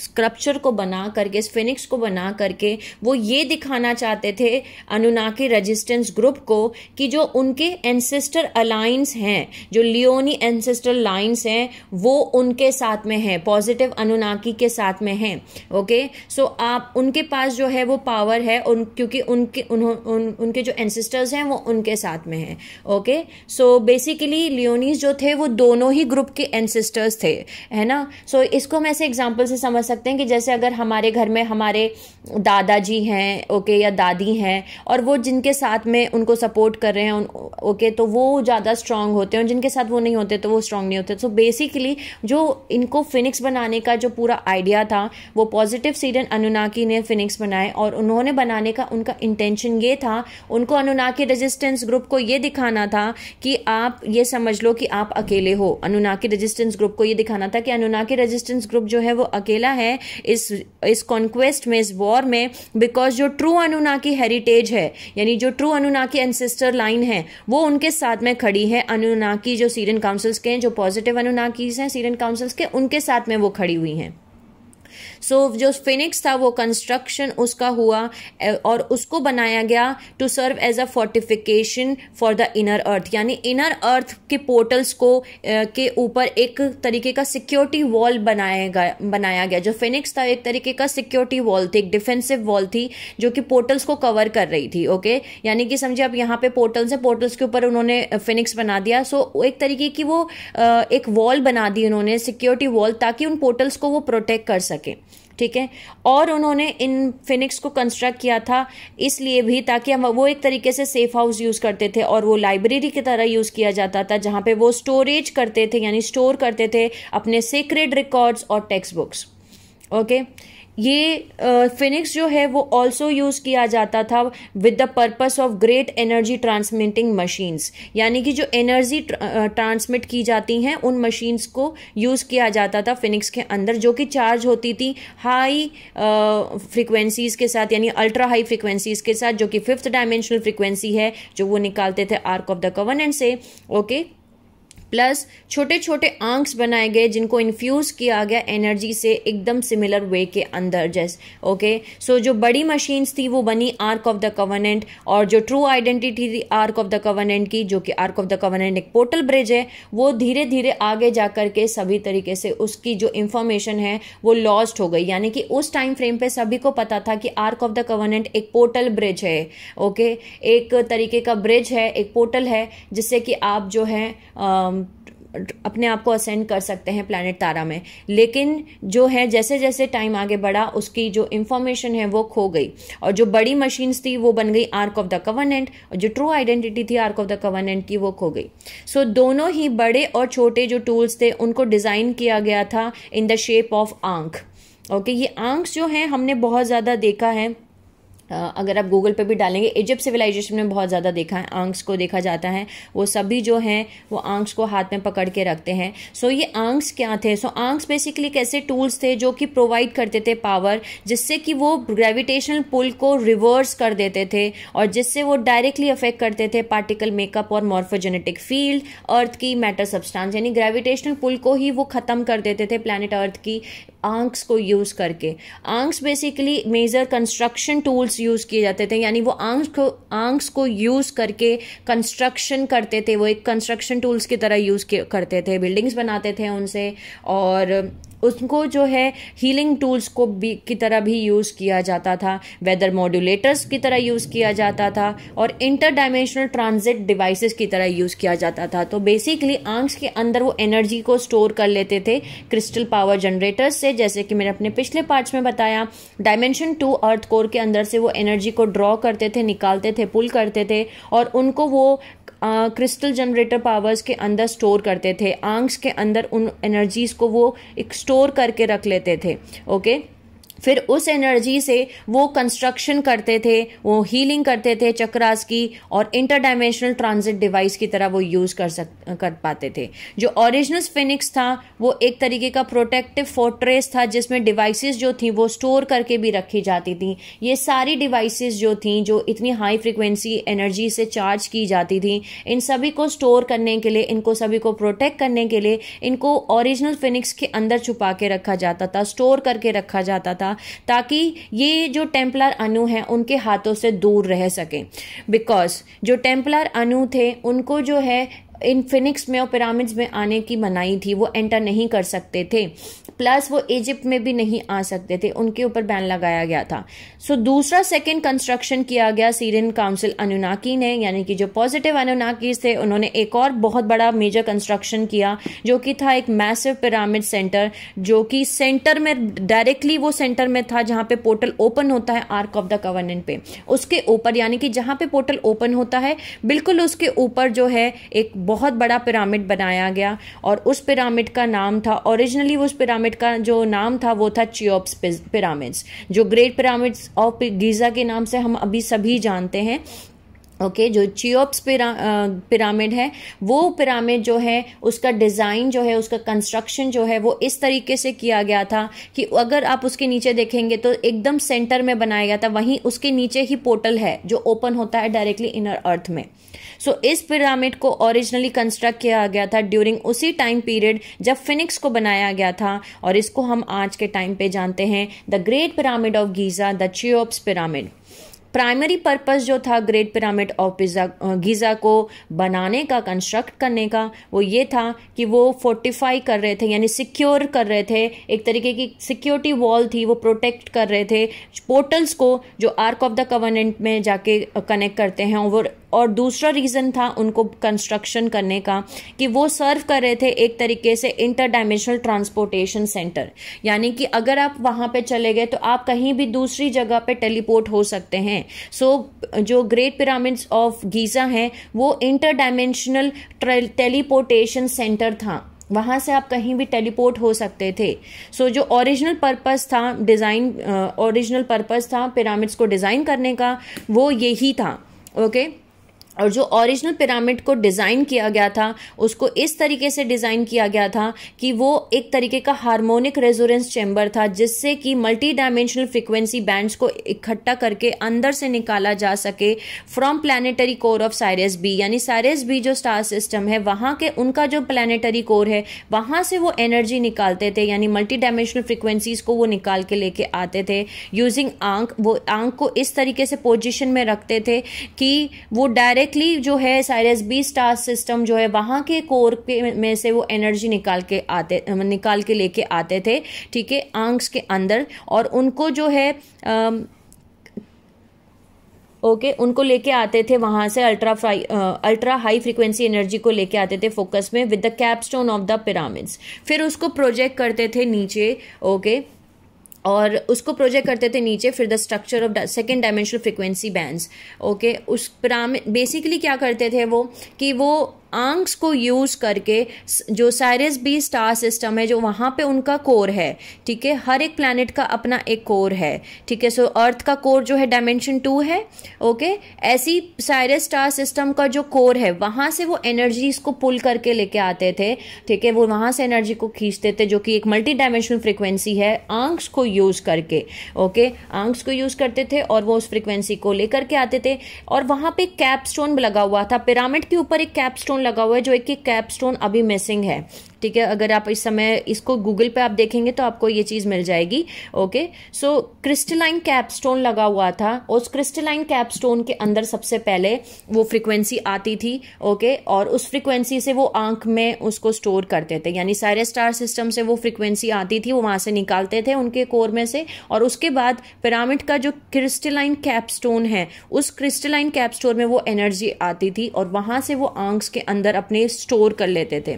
A: स्क्रप्चर को बना करके इस फिनिक्स को बना करके वो ये दिखाना चाहते थे अनुनाकी रेजिस्टेंस ग्रुप को कि जो उनके एंसेस्टर अलाइंस हैं जो लियोनी एंसेस्टर लाइंस हैं वो उनके साथ में हैं पॉजिटिव अनुनाकी के साथ में हैं ओके सो आप उनके पास जो है वो पावर है उन क्योंकि उनके उन्हों उन, उनके जो एंसेस्टर्स हैं वो उनके साथ में हैं ओके सो बेसिकली लियोनीज जो थे थे वो दोनों ही ग्रुप के एनसिस्टर्स थे है ना सो so, इसको हम ऐसे एग्जाम्पल से समझ सकते हैं कि जैसे अगर हमारे घर में हमारे दादाजी हैं ओके या दादी हैं और वो जिनके साथ में उनको सपोर्ट कर रहे हैं ओके तो वो ज़्यादा स्ट्रांग होते हैं और जिनके साथ वो नहीं होते तो वो स्ट्रांग नहीं होते सो so, बेसिकली जो इनको फिनिक्स बनाने का जो पूरा आइडिया था वो पॉजिटिव सीडन अनुनाकी ने फिनिक्स बनाए और उन्होंने बनाने का उनका इंटेंशन ये था उनको अनुनाकी रेजिस्टेंस ग्रुप को ये दिखाना था कि आप ये समझ लो कि आप अकेले हो अनुना के रेजिस्टेंस ग्रुप को ये दिखाना था कि अनुना के रेजिस्टेंस ग्रुप जो है वो अकेला है इस इस कॉन्क्वेस्ट में इस वॉर में बिकॉज जो ट्रू अनुना की हेरिटेज है यानी जो ट्रू अनुना की एनसेस्टर लाइन है वो उनके साथ में खड़ी है अनुना की जो सीरियन काउंसिल्स के हैं जो पॉजिटिव अनुना हैं सीरियन काउंसिल्स के उनके साथ में वो खड़ी हुई हैं सो so, जो फिनिक्स था वो कंस्ट्रक्शन उसका हुआ और उसको बनाया गया to serve as a fortification for the inner earth यानी इनर अर्थ के पोर्टल्स को के ऊपर एक तरीके का सिक्योरिटी वॉल बनाया गया बनाया गया जो फिनिक्स था एक तरीके का सिक्योरिटी वॉल थी एक डिफेंसिव वॉल थी जो कि पोर्टल्स को कवर कर रही थी ओके यानी कि समझिए आप यहाँ पे पोर्टल्स हैं पोर्टल्स के ऊपर उन्होंने फिनिक्स बना दिया सो so, एक तरीके की वो एक वॉल बना दी उन्होंने सिक्योरिटी वॉल ताकि उन पोर्टल्स को वो प्रोटेक्ट कर सके सकें ठीक है और उन्होंने इन फिनिक्स को कंस्ट्रक्ट किया था इसलिए भी ताकि हम वो एक तरीके से सेफ हाउस यूज़ करते थे और वो लाइब्रेरी की तरह यूज़ किया जाता था जहाँ पे वो स्टोरेज करते थे यानी स्टोर करते थे अपने सीक्रेट रिकॉर्ड्स और टेक्स्ट बुक्स ओके okay? ये फिनिक्स uh, जो है वो ऑल्सो यूज़ किया जाता था with the purpose of great energy transmitting machines यानी कि जो एनर्जी ट्रांसमिट की जाती हैं उन मशीन्स को यूज़ किया जाता था फिनिक्स के अंदर जो कि चार्ज होती थी हाई फ्रिक्वेंसीज़ uh, के साथ यानी अल्ट्रा हाई फ्रिक्वेंसीज़ के साथ जो कि फिफ्थ डायमेंशनल फ्रिक्वेंसी है जो वो निकालते थे आर्क ऑफ द कवर्नेंट से ओके okay? प्लस छोटे छोटे आंक्स बनाए गए जिनको इन्फ्यूज़ किया गया एनर्जी से एकदम सिमिलर वे के अंदर जैस ओके सो जो बड़ी मशीन्स थी वो बनी आर्क ऑफ द कवर्नेंट और जो ट्रू आइडेंटिटी थी आर्क ऑफ द कवर्नेंट की जो कि आर्क ऑफ द कवर्नेंट एक पोर्टल ब्रिज है वो धीरे धीरे आगे जा करके सभी तरीके से उसकी जो इंफॉर्मेशन है वो लॉस्ट हो गई यानी कि उस टाइम फ्रेम पे सभी को पता था कि आर्क ऑफ द कवर्नेंट एक पोर्टल ब्रिज है ओके एक तरीके का ब्रिज है एक पोर्टल है जिससे कि आप जो है अपने आप को असेंड कर सकते हैं प्लानट तारा में लेकिन जो है जैसे जैसे टाइम आगे बढ़ा उसकी जो इन्फॉर्मेशन है वो खो गई और जो बड़ी मशीन्स थी वो बन गई आर्क ऑफ द कवर्नेंट और जो ट्रू आइडेंटिटी थी आर्क ऑफ द कवर्नेंट की वो खो गई सो so, दोनों ही बड़े और छोटे जो टूल्स थे उनको डिज़ाइन किया गया था इन द शेप ऑफ आंख ओके ये आंख जो हैं हमने बहुत ज़्यादा देखा है अगर आप गूगल पे भी डालेंगे इजिप्ट सिविलाइजेशन में बहुत ज़्यादा देखा है आंक्स को देखा जाता है वो सभी जो हैं वो आंक्स को हाथ में पकड़ के रखते हैं सो ये आंक्स क्या थे सो आंक्स बेसिकली कैसे टूल्स थे जो कि प्रोवाइड करते थे पावर जिससे कि वो ग्रेविटेशनल पुल को रिवर्स कर देते थे और जिससे वो डायरेक्टली अफेक्ट करते थे पार्टिकल मेकअप और मॉर्फोजेनेटिक फील्ड अर्थ की मैटर सब्सटांस यानी ग्रेविटेशनल पुल को ही वो ख़त्म कर देते थे प्लानट अर्थ की आंक्स को यूज़ करके ankhs basically major construction tools tools use किए जाते थे यानी वो आंक्स को आंक्स को यूज़ करके कंस्ट्रक्शन करते थे वो एक कंस्ट्रक्शन टूल्स की तरह यूज़ करते थे बिल्डिंग्स बनाते थे उनसे और उसको जो है हीलिंग टूल्स को भी की तरह भी यूज़ किया जाता था वेदर मॉड्यूलेटर्स की तरह यूज़ किया जाता था और इंटर डायमेंशनल ट्रांजिट डिवाइसेस की तरह यूज़ किया जाता था तो बेसिकली आंक्स के अंदर वो एनर्जी को स्टोर कर लेते थे क्रिस्टल पावर जनरेटर्स से जैसे कि मैंने अपने पिछले पार्ट्स में बताया डायमेंशन टू अर्थ कोर के अंदर से वो एनर्जी को ड्रॉ करते थे निकालते थे पुल करते थे और उनको वो क्रिस्टल जनरेटर पावर्स के अंदर स्टोर करते थे आंग्स के अंदर उन एनर्जीज को वो एक स्टोर करके रख लेते थे ओके okay? फिर उस एनर्जी से वो कंस्ट्रक्शन करते थे वो हीलिंग करते थे चक्रास की और इंटर डायमेंशनल ट्रांजिट डिवाइस की तरह वो यूज़ कर सक कर पाते थे जो ओरिजिनल फिनिक्स था वो एक तरीके का प्रोटेक्टिव फोर्ट्रेस था जिसमें डिवाइसेस जो थी वो स्टोर करके भी रखी जाती थी ये सारी डिवाइसेस जो थी जो इतनी हाई फ्रिक्वेंसी एनर्जी से चार्ज की जाती थी इन सभी को स्टोर करने के लिए इनको सभी को प्रोटेक्ट करने के लिए इनको ओरिजिनल फिनिक्स के अंदर छुपा के रखा जाता था स्टोर करके रखा जाता था था ताकि ये जो टेम्पलर अनु हैं उनके हाथों से दूर रह सकें बिकॉज जो टेम्पलर अनु थे उनको जो है इन फिनिक्स में और पिरामिड्स में आने की मनाई थी वो एंटर नहीं कर सकते थे प्लस वो इजिप्ट में भी नहीं आ सकते थे उनके ऊपर बैन लगाया गया था सो so, दूसरा सेकंड कंस्ट्रक्शन किया गया सीरियन काउंसिल अनुनाकी ने यानी कि जो पॉजिटिव अनुनाकीज थे उन्होंने एक और बहुत बड़ा मेजर कंस्ट्रक्शन किया जो कि था एक मैसिव पिरामिड सेंटर जो कि सेंटर में डायरेक्टली वो सेंटर में था जहाँ पे पोर्टल ओपन होता है आर्क ऑफ द कवर्नेंट पे उसके ऊपर यानी कि जहाँ पे पोर्टल ओपन होता है बिल्कुल उसके ऊपर जो है एक बहुत बड़ा पिरामिड बनाया गया और उस पिरामिड का नाम था ओरिजिनली उस पिरामिड का जो नाम था वो था चियोप्स पिरामिड्स जो ग्रेट पिरामिड्स ऑफ गीज़ा के नाम से हम अभी सभी जानते हैं ओके okay, जो चियोप्स पिरा पिरामिड है वो पिरामिड जो है उसका डिज़ाइन जो है उसका कंस्ट्रक्शन जो है वो इस तरीके से किया गया था कि अगर आप उसके नीचे देखेंगे तो एकदम सेंटर में बनाया गया था वहीं उसके नीचे ही पोर्टल है जो ओपन होता है डायरेक्टली इनर अर्थ में सो so, इस पिरामिड को ओरिजिनली कंस्ट्रक्ट किया गया था ड्यूरिंग उसी टाइम पीरियड जब फिनिक्स को बनाया गया था और इसको हम आज के टाइम पे जानते हैं the great pyramid of Giza the Cheops pyramid primary purpose जो था great pyramid of pizza Giza को बनाने का कंस्ट्रक्ट करने का वो ये था कि वो फोर्टिफाई कर रहे थे यानी सिक्योर कर रहे थे एक तरीके की सिक्योरिटी वॉल थी वो प्रोटेक्ट कर रहे थे पोर्टल्स को जो आर्क ऑफ द कवर्नेंट में जाके कनेक्ट करते हैं और और दूसरा रीज़न था उनको कंस्ट्रक्शन करने का कि वो सर्व कर रहे थे एक तरीके से इंटर डायमेंशनल ट्रांसपोर्टेशन सेंटर यानी कि अगर आप वहाँ पे चले गए तो आप कहीं भी दूसरी जगह पे टेलीपोर्ट हो सकते हैं सो so, जो ग्रेट पिरामिड्स ऑफ गीज़ा हैं वो इंटर डायमेंशनल टेलीपोर्टेशन सेंटर था वहाँ से आप कहीं भी टेलीपोर्ट हो सकते थे सो so, जो ओरिजिनल पर्पस था डिज़ाइन ओरिजिनल पर्पस था पिरामिड्स को डिज़ाइन करने का वो यही था ओके okay? और जो ओरिजिनल पिरामिड को डिज़ाइन किया गया था उसको इस तरीके से डिज़ाइन किया गया था कि वो एक तरीके का हार्मोनिक रेजोरेंस चैम्बर था जिससे कि मल्टी डायमेंशनल फ्रिक्वेंसी बैंड्स को इकट्ठा करके अंदर से निकाला जा सके from planetary core of Sirius B यानी साइरस बी जो स्टार सिस्टम है वहाँ के उनका जो प्लानिटरी कोर है वहाँ से वो एनर्जी निकालते थे यानी मल्टी डायमेंशनल फ्रिक्वेंसीज को वो निकाल के लेके आते थे यूजिंग आंख वो आंख को इस तरीके से पोजिशन में रखते थे कि वो डायरेक्ट डायरेक्टली जो है साइरस बी स्टार सिस्टम जो है वहाँ के कोर के में से वो एनर्जी निकाल के आते निकाल के लेके आते थे ठीक है आंक्स के अंदर और उनको जो है आ, ओके okay, उनको लेके आते थे वहाँ से ultra fry ultra high frequency energy को लेके आते थे फोकस में with the capstone of the pyramids फिर उसको प्रोजेक्ट करते थे नीचे ओके okay, और उसको प्रोजेक्ट करते थे नीचे फिर the structure of second dimensional frequency bands okay उस बेसिकली क्या करते थे वो कि वो आंक्स को यूज़ करके जो साइरस बी स्टार सिस्टम है जो वहां पे उनका कोर है ठीक है हर एक प्लानिट का अपना एक कोर है ठीक है सो अर्थ का कोर जो है डायमेंशन टू है ओके ऐसी साइरस स्टार सिस्टम का जो कोर है वहां से वो एनर्जी इसको पुल करके लेके आते थे ठीक है वो वहां से एनर्जी को खींचते थे जो कि एक मल्टी डायमेंशनल फ्रिक्वेंसी है आंक्स को यूज़ करके ओके आंक्स को यूज़ करते थे और वो उस फ्रिक्वेंसी को लेकर के आते थे और वहां पर कैपस्टोन लगा हुआ था पिरामिड के ऊपर एक कैप लगा हुआ है जो एक कैप स्टोन अभी मिसिंग है ठीक है अगर आप इस समय इसको गूगल पे आप देखेंगे तो आपको ये चीज़ मिल जाएगी ओके सो क्रिस्टलाइन कैपस्टोन लगा हुआ था उस क्रिस्टलाइन कैपस्टोन के अंदर सबसे पहले वो फ्रिक्वेंसी आती थी ओके और उस फ्रिक्वेंसी से वो आंख में उसको स्टोर करते थे यानी सारे स्टार सिस्टम से वो फ्रिक्वेंसी आती थी वो वहाँ से निकालते थे उनके कोर में से और उसके बाद पिरामिड का जो क्रिस्टलाइन कैपस्टोन है उस क्रिस्टलाइन कैपस्टोन में वो एनर्जी आती थी और वहाँ से वो आंख के अंदर अपने स्टोर कर लेते थे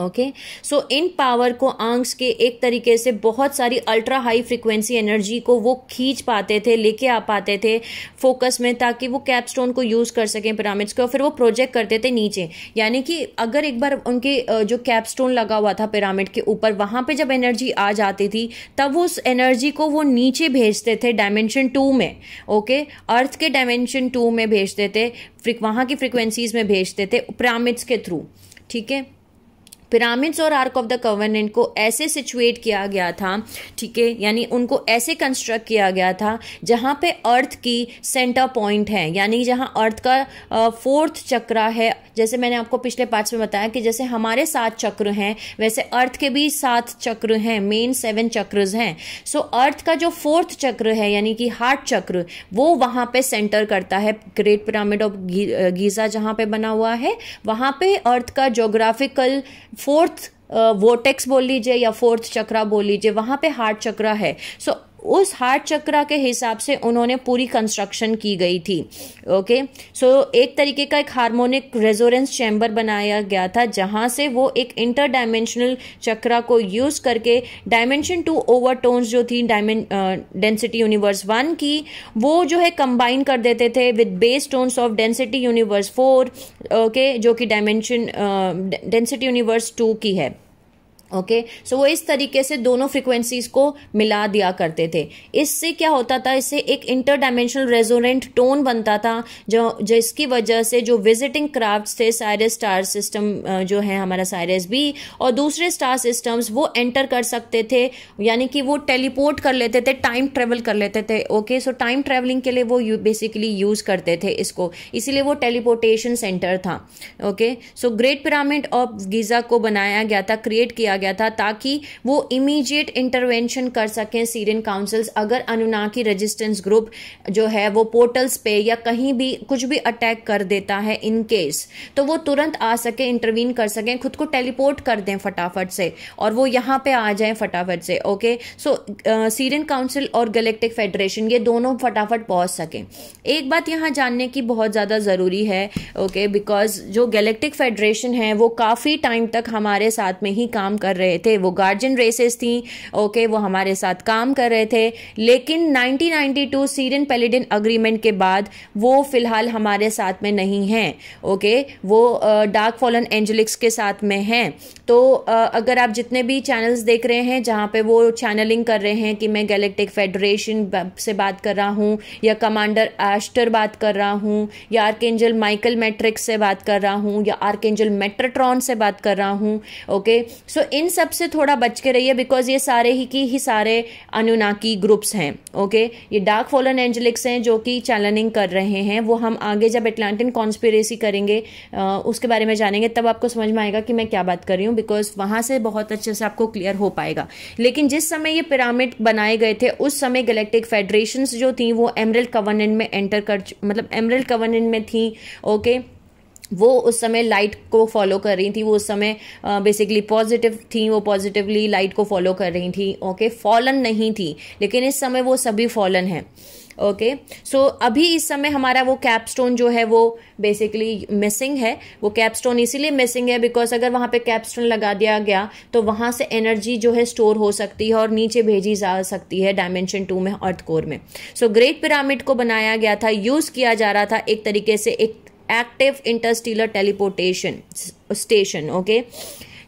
A: ओके सो इन पावर को आंग्स के एक तरीके से बहुत सारी अल्ट्रा हाई फ्रिक्वेंसी एनर्जी को वो खींच पाते थे लेके आ पाते थे फोकस में ताकि वो कैपस्टोन को यूज़ कर सकें पिरामिड्स को और फिर वो प्रोजेक्ट करते थे नीचे यानी कि अगर एक बार उनके जो कैपस्टोन लगा हुआ था पिरामिड के ऊपर वहाँ पे जब एनर्जी आ जाती थी तब वो उस एनर्जी को वो नीचे भेजते थे डायमेंशन टू में ओके अर्थ के डायमेंशन टू में भेजते थे वहाँ की फ्रिक्वेंसीज़ में भेजते थे पिरामिड्स के थ्रू ठीक है पिरामिड्स और आर्क ऑफ द कवर्नेंट को ऐसे सिचुएट किया गया था ठीक है यानी उनको ऐसे कंस्ट्रक्ट किया गया था जहाँ पे अर्थ की सेंटर पॉइंट है यानी जहाँ अर्थ का फोर्थ चक्रा है जैसे मैंने आपको पिछले पार्ट्स में बताया कि जैसे हमारे सात चक्र हैं वैसे अर्थ के भी सात चक्र हैं मेन सेवन चक्रज हैं सो अर्थ का जो फोर्थ चक्र है यानी कि हार्ट चक्र वो वहाँ पे सेंटर करता है ग्रेट पिरामिड ऑफ गीज़ा जहाँ पे बना हुआ है वहाँ पे अर्थ का जोग्राफिकल फोर्थ वोटेक्स बोल लीजिए या फोर्थ चक्रा बोल लीजिए वहां पे हार्ट चक्रा है सो so, उस हार्ट चक्रा के हिसाब से उन्होंने पूरी कंस्ट्रक्शन की गई थी ओके सो so, एक तरीके का एक हार्मोनिक रेजोरेंस चैम्बर बनाया गया था जहाँ से वो एक इंटर डायमेंशनल चक्रा को यूज़ करके डायमेंशन टू टोन्स जो थी डायमें डेंसिटी यूनिवर्स वन की वो जो है कंबाइन कर देते थे with base tones of density universe four okay जो कि डायमेंशन डेंसिटी यूनिवर्स टू की है ओके okay? सो so, वो इस तरीके से दोनों फ्रिक्वेंसीज को मिला दिया करते थे इससे क्या होता था इससे एक इंटर डायमेंशनल रेजोनेंट टोन बनता था जो जिसकी वजह से जो विजिटिंग क्राफ्ट थे सारे स्टार सिस्टम जो है हमारा साइरस बी और दूसरे स्टार सिस्टम्स वो एंटर कर सकते थे यानी कि वो टेलीपोर्ट कर लेते थे टाइम ट्रेवल कर लेते थे ओके सो टाइम ट्रेवलिंग के लिए वो बेसिकली यूज़ करते थे इसको इसीलिए वो टेलीपोर्टेशन सेंटर था okay so Great pyramid of Giza को बनाया गया था क्रिएट किया गया था ताकि वो इमीडिएट इंटरवेंशन कर सकें सीरियन काउंसिल्स अगर अनुनाकी रेजिस्टेंस ग्रुप जो है वो पोर्टल्स पे या कहीं भी कुछ भी अटैक कर देता है इन केस तो वो तुरंत आ सके इंटरवीन कर सकें खुद को टेलीपोर्ट कर दें फटाफट से और वो यहाँ पे आ जाए फटाफट से ओके सो सीरियन काउंसिल और गलेक्टिक फेडरेशन ये दोनों फटाफट पहुँच सकें एक बात यहाँ जानने की बहुत ज़्यादा ज़रूरी है ओके okay, बिकॉज जो गैलेक्टिक फेडरेशन है वो काफ़ी टाइम तक हमारे साथ में ही काम कर कर रहे थे वो गार्जियन रेसेस थी ओके वो हमारे साथ काम कर रहे थे लेकिन 1992 सीरियन पेलेडिन अग्रीमेंट के बाद वो फिलहाल हमारे साथ में नहीं हैं ओके वो डार्क फॉलन एंजलिक्स के साथ में हैं तो अगर आप जितने भी चैनल्स देख रहे हैं जहाँ पे वो चैनलिंग कर रहे हैं कि मैं गैलेक्टिक फेडरेशन से बात कर रहा हूँ या कमांडर एस्टर बात कर रहा हूँ या आर्क एंजल माइकल मैट्रिक्स से बात कर रहा हूँ या आर्क एंजल मेट्रोट्रॉन से बात कर रहा हूँ ओके सो इन सब से थोड़ा बच के रहिए बिकॉज ये सारे ही की ही सारे अनुनाकी ग्रुप्स हैं ओके ये डार्क फॉलन एंजलिक्स हैं जो कि चैलेंजिंग कर रहे हैं वो हम आगे जब एटलांटिन कॉन्स्पिरेसी करेंगे आ, उसके बारे में जानेंगे तब आपको समझ में आएगा कि मैं क्या बात कर रही हूँ बिकॉज वहाँ से बहुत अच्छे से आपको क्लियर हो पाएगा लेकिन जिस समय ये पिरामिड बनाए गए थे उस समय गलेक्टिक फेडरेशन जो थी वो एमरल कवर्नेंट में एंटर कर मतलब एमरल कवर्नेंट में थी ओके okay? वो उस समय लाइट को फॉलो कर रही थी वो उस समय बेसिकली पॉजिटिव थी वो पॉजिटिवली लाइट को फॉलो कर रही थी ओके फॉलन नहीं थी लेकिन इस समय वो सभी फॉलन है ओके सो अभी इस समय हमारा वो कैपस्टोन जो है वो बेसिकली मिसिंग है वो कैपस्टोन इसीलिए मिसिंग है बिकॉज अगर वहाँ पे कैपस्टोन लगा दिया गया तो वहाँ से एनर्जी जो है स्टोर हो सकती है और नीचे भेजी जा सकती है डायमेंशन टू में अर्थ कोर में सो ग्रेट पिरामिड को बनाया गया था यूज़ किया जा रहा था एक तरीके से एक active interstellar teleportation station okay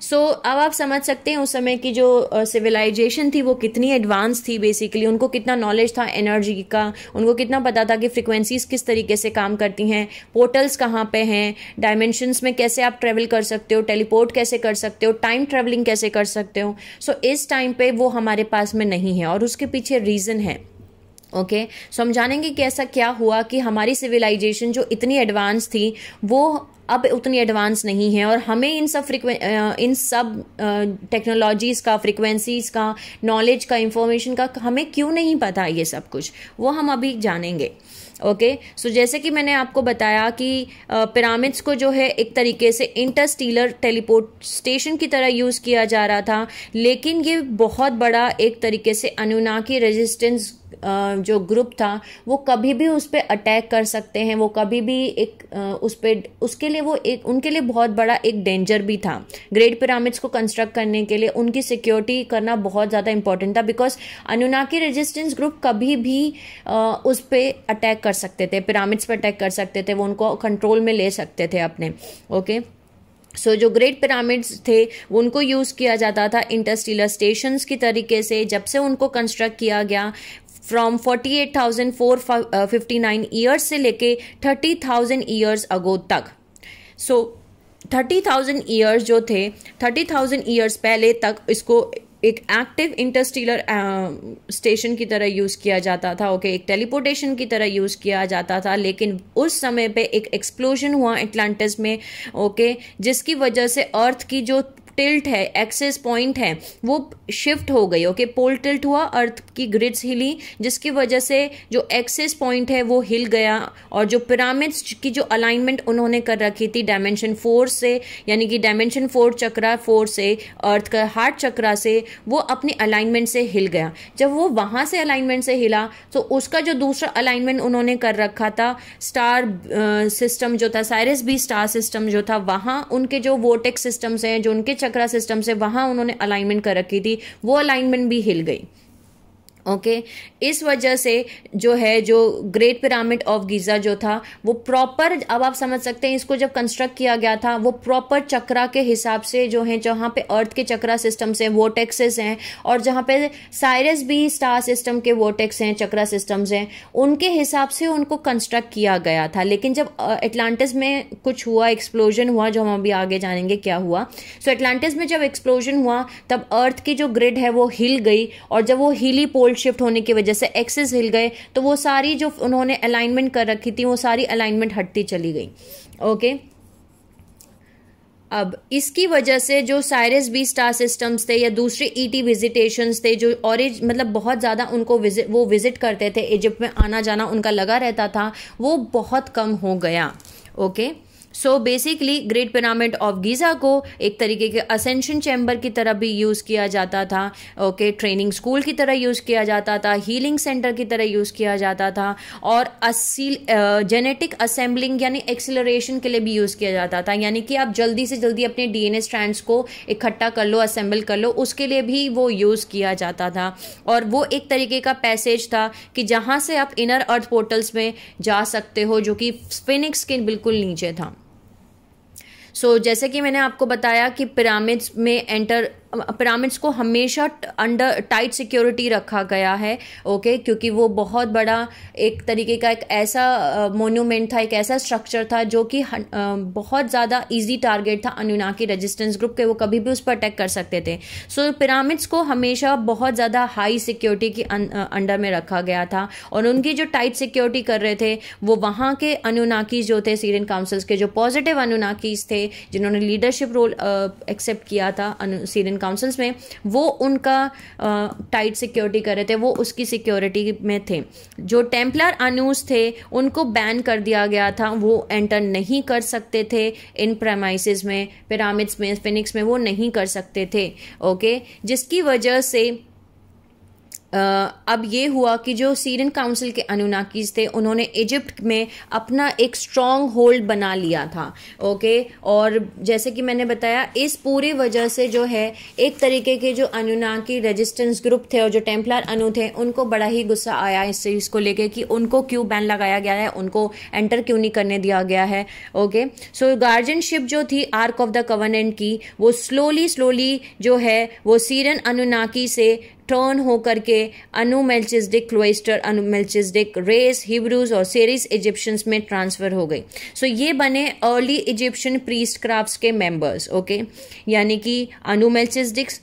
A: so so, अब आप समझ सकते हैं उस समय की जो सिविलाइजेशन uh, थी वो कितनी एडवांस थी बेसिकली उनको कितना नॉलेज था एनर्जी का उनको कितना पता था कि फ्रिक्वेंसीज किस तरीके से काम करती हैं पोर्टल्स कहाँ पे हैं डायमेंशंस में कैसे आप ट्रेवल कर सकते हो टेलीपोर्ट कैसे कर सकते हो टाइम ट्रेवलिंग कैसे कर सकते हो सो so, इस टाइम पे वो हमारे पास में नहीं है और उसके पीछे रीज़न है ओके सो हम जानेंगे कि ऐसा क्या हुआ कि हमारी सिविलाइजेशन जो इतनी एडवांस थी वो अब उतनी एडवांस नहीं है और हमें इन सब फ्रिक्वें इन सब टेक्नोलॉजीज़ का फ्रिक्वेंसीज़ का नॉलेज का इंफॉर्मेशन का हमें क्यों नहीं पता ये सब कुछ वो हम अभी जानेंगे ओके okay? सो so, जैसे कि मैंने आपको बताया कि पिरामिड्स को जो है एक तरीके से इंटरस्टीलर टेलीपोर्ट स्टेशन की तरह यूज़ किया जा रहा था लेकिन ये बहुत बड़ा एक तरीके से अनुनाकी रेजिस्टेंस जो ग्रुप था वो कभी भी उस पर अटैक कर सकते हैं वो कभी भी एक उस पर उसके लिए वो एक उनके लिए बहुत बड़ा एक डेंजर भी था ग्रेट पिरामिड्स को कंस्ट्रक्ट करने के लिए उनकी सिक्योरिटी करना बहुत ज़्यादा इंपॉर्टेंट था बिकॉज अनुनाकी रेजिस्टेंस ग्रुप कभी भी उस पर अटैक कर सकते थे पिरामिड्स पर अटैक कर सकते थे वो उनको कंट्रोल में ले सकते थे अपने ओके okay? सो so, जो ग्रेट पिरामिड्स थे उनको यूज़ किया जाता था इंटरस्टीलर स्टेशंस की तरीके से जब से उनको कंस्ट्रक्ट किया गया फ्रॉम नाइन ईयर्स से लेके थर्टी थाउजेंड ईयर्स अगो तक सो थर्टी थाउजेंड ईयर्स जो थे थर्टी थाउजेंड ईयर्स पहले तक इसको एक एक्टिव इंटरस्टीलर स्टेशन की तरह यूज़ किया जाता था ओके okay? एक टेलीपोर्टेशन की तरह यूज़ किया जाता था लेकिन उस समय पे एक एक्सप्लोजन हुआ एटलांटिस में ओके okay? जिसकी वजह से अर्थ की जो टिल्ट है एक्सेस पॉइंट है वो शिफ्ट हो गई ओके पोल टिल्ट हुआ अर्थ की ग्रिड्स हिली जिसकी वजह से जो एक्सेस पॉइंट है वो हिल गया और जो पिरामिड्स की जो अलाइनमेंट उन्होंने कर रखी थी डायमेंशन फोर से यानी कि डायमेंशन फोर चक्रा फोर से अर्थ का हार्ट चक्रा से वो अपनी अलाइनमेंट से हिल गया जब वो वहाँ से अलाइनमेंट से हिला तो उसका जो दूसरा अलाइनमेंट उन्होंने कर रखा था स्टार सिस्टम जो था साइरस बी स्टार सिस्टम जो था वहाँ उनके जो वोटेक्स सिस्टम्स हैं जो उनके चक्रा सिस्टम से वहां उन्होंने अलाइनमेंट कर रखी थी वो अलाइनमेंट भी हिल गई ओके okay? इस वजह से जो है जो ग्रेट पिरामिड ऑफ गीज़ा जो था वो प्रॉपर अब आप समझ सकते हैं इसको जब कंस्ट्रक्ट किया गया था वो प्रॉपर चक्रा के हिसाब से जो है जहाँ पे अर्थ के चक्रा सिस्टम्स हैं वो टेक्सेस हैं और जहाँ पे साइरस भी स्टार सिस्टम के वो टेक्स हैं चक्रा सिस्टम्स हैं उनके हिसाब से उनको कंस्ट्रक्ट किया गया था लेकिन जब एटलांटिस में कुछ हुआ एक्सप्लोजन हुआ जो हम अभी आगे जानेंगे क्या हुआ सो so, एटलांटिस में जब एक्सप्लोजन हुआ तब अर्थ की जो ग्रिड है वो हिल गई और जब वो हिली पोल पोल शिफ्ट होने की वजह से एक्सेस हिल गए तो वो सारी जो उन्होंने अलाइनमेंट कर रखी थी वो सारी अलाइनमेंट हटती चली गई ओके अब इसकी वजह से जो साइरस बी स्टार सिस्टम्स थे या दूसरे ईटी e विजिटेशंस थे जो और मतलब बहुत ज़्यादा उनको विजिट वो विजिट करते थे इजिप्ट में आना जाना उनका लगा रहता था वो बहुत कम हो गया okay okay? So basically Great pyramid of Giza को एक तरीके के असेंशन चैम्बर की तरह भी यूज़ किया जाता था ओके okay, ट्रेनिंग स्कूल की तरह यूज़ किया जाता था हीलिंग सेंटर की तरह यूज़ किया जाता था और असील जेनेटिक असेंबलिंग यानी एक्सिलोरेशन के लिए भी यूज़ किया जाता था यानी कि आप जल्दी से जल्दी अपने डी एन स्ट्रैंड्स को इकट्ठा कर लो असेंबल कर लो उसके लिए भी वो यूज़ किया जाता था और वो एक तरीके का पैसेज था कि जहाँ से आप इनर अर्थ पोर्टल्स में जा सकते हो जो कि स्पिनिक्स के बिल्कुल नीचे था सो so, जैसे कि मैंने आपको बताया कि पिरामिड्स में एंटर पिरामिड्स को हमेशा अंडर टाइट सिक्योरिटी रखा गया है ओके क्योंकि वो बहुत बड़ा एक तरीके का एक ऐसा मोन्यूमेंट था एक ऐसा स्ट्रक्चर था जो कि बहुत ज़्यादा इजी टारगेट था अनुनाकी रेजिस्टेंस ग्रुप के वो कभी भी उस पर अटैक कर सकते थे सो so, पिरामिड्स को हमेशा बहुत ज़्यादा हाई सिक्योरिटी के अंडर में रखा गया था और उनकी जो टाइट सिक्योरिटी कर रहे थे वो वहाँ के अनुनाकी जो थे सीरियन काउंसिल्स के जो पॉजिटिव अनुनाकीज थे जिन्होंने लीडरशिप रोल एक्सेप्ट किया था सीरियन काउंसिल्स में वो उनका टाइट सिक्योरिटी कर रहे थे वो उसकी सिक्योरिटी में थे जो टेम्पलर अनूस थे उनको बैन कर दिया गया था वो एंटर नहीं कर सकते थे इन प्रमाइसिस में पिरामिड्स में फिनिक्स में वो नहीं कर सकते थे ओके जिसकी वजह से अब ये हुआ कि जो सीरियन काउंसिल के अनुनाकीज थे उन्होंने इजिप्ट में अपना एक स्ट्रॉन्ग होल्ड बना लिया था ओके और जैसे कि मैंने बताया इस पूरी वजह से जो है एक तरीके के जो अनुनाकी रेजिस्टेंस ग्रुप थे और जो टेम्पलर अनु थे उनको बड़ा ही गुस्सा आया इस चीज़ को लेकर कि उनको क्यों बैन लगाया गया है उनको एंटर क्यों नहीं करने दिया गया है ओके सो गार्जियनशिप जो थी आर्क ऑफ द कवर्नेंट की वो स्लोली स्लोली जो है वो सीरन अनुनाकी से टर्न होकर के अनु मेल्चिस्डिक क्लोइस्टर अनु मेल्चिस्डिक रेस हिब्रूज और सेरिस इजिप्शियंस में ट्रांसफ़र हो गई सो so, ये बने अर्ली इजिप्शियन प्रीस्ट क्राफ्ट के मेंबर्स ओके यानी कि अनु मेल्चिस्डिक्स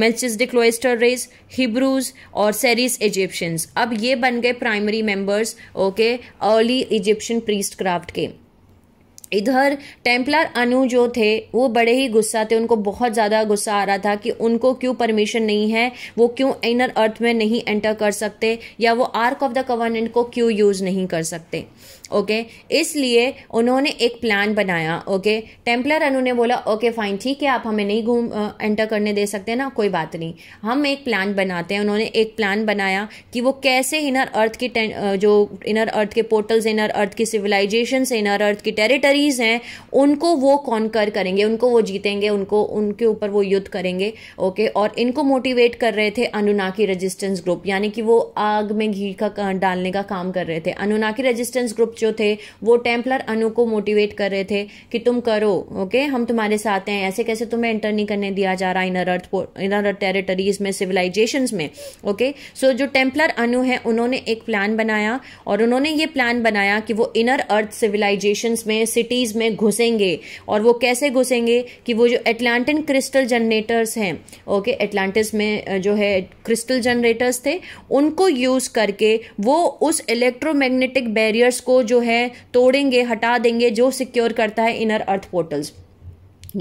A: मेल्चिस्डिक क्लोइस्टर रेस हिब्रूज और सेरिस इजिप्शियंस अब ये बन गए primary members okay early Egyptian priest craft के इधर टेम्पलर अनु जो थे वो बड़े ही गुस्सा थे उनको बहुत ज़्यादा गुस्सा आ रहा था कि उनको क्यों परमिशन नहीं है वो क्यों इनर अर्थ में नहीं एंटर कर सकते या वो आर्क ऑफ द कवर्नेंट को क्यों यूज़ नहीं कर सकते ओके इसलिए उन्होंने एक प्लान बनाया ओके टेम्पलर अनु ने बोला ओके फाइन ठीक है आप हमें नहीं घूम एंटर करने दे सकते ना कोई बात नहीं हम एक प्लान बनाते हैं उन्होंने एक प्लान बनाया कि वो कैसे इनर अर्थ की जो इनर अर्थ के पोर्टल्स इनर अर्थ की सिविलाइजेशन इनर अर्थ की टेरिटरीज हैं उनको वो कर करेंगे उनको वो जीतेंगे उनको उनके ऊपर वो युद्ध करेंगे ओके और इनको मोटिवेट कर रहे थे अनुनाकी रजिस्टेंस ग्रुप यानी कि वो आग में घी का डालने का काम कर रहे थे अनुनाकी रजिस्टेंस ग्रुप जो थे वो टेम्पलर अनु को मोटिवेट कर रहे थे कि तुम करो ओके हम तुम्हारे साथ हैं ऐसे कैसे तुम्हें एंटर नहीं करने दिया जा रहा inner Earth inner Earth territories में सिविलाइजेशन में ओके सो जो टेम्पलर अनु है उन्होंने एक प्लान बनाया और उन्होंने ये प्लान बनाया कि वो इनर अर्थ सिविलाइजेशन में सिटीज में घुसेंगे और वो कैसे घुसेंगे कि वो जो एटलांटिन क्रिस्टल जनरेटर्स हैं ओके एटलांटिस में जो है क्रिस्टल जनरेटर्स थे उनको यूज करके वो उस इलेक्ट्रोमैग्नेटिक बैरियर्स को जो है तोड़ेंगे हटा देंगे जो सिक्योर करता है इनर अर्थ पोर्टल्स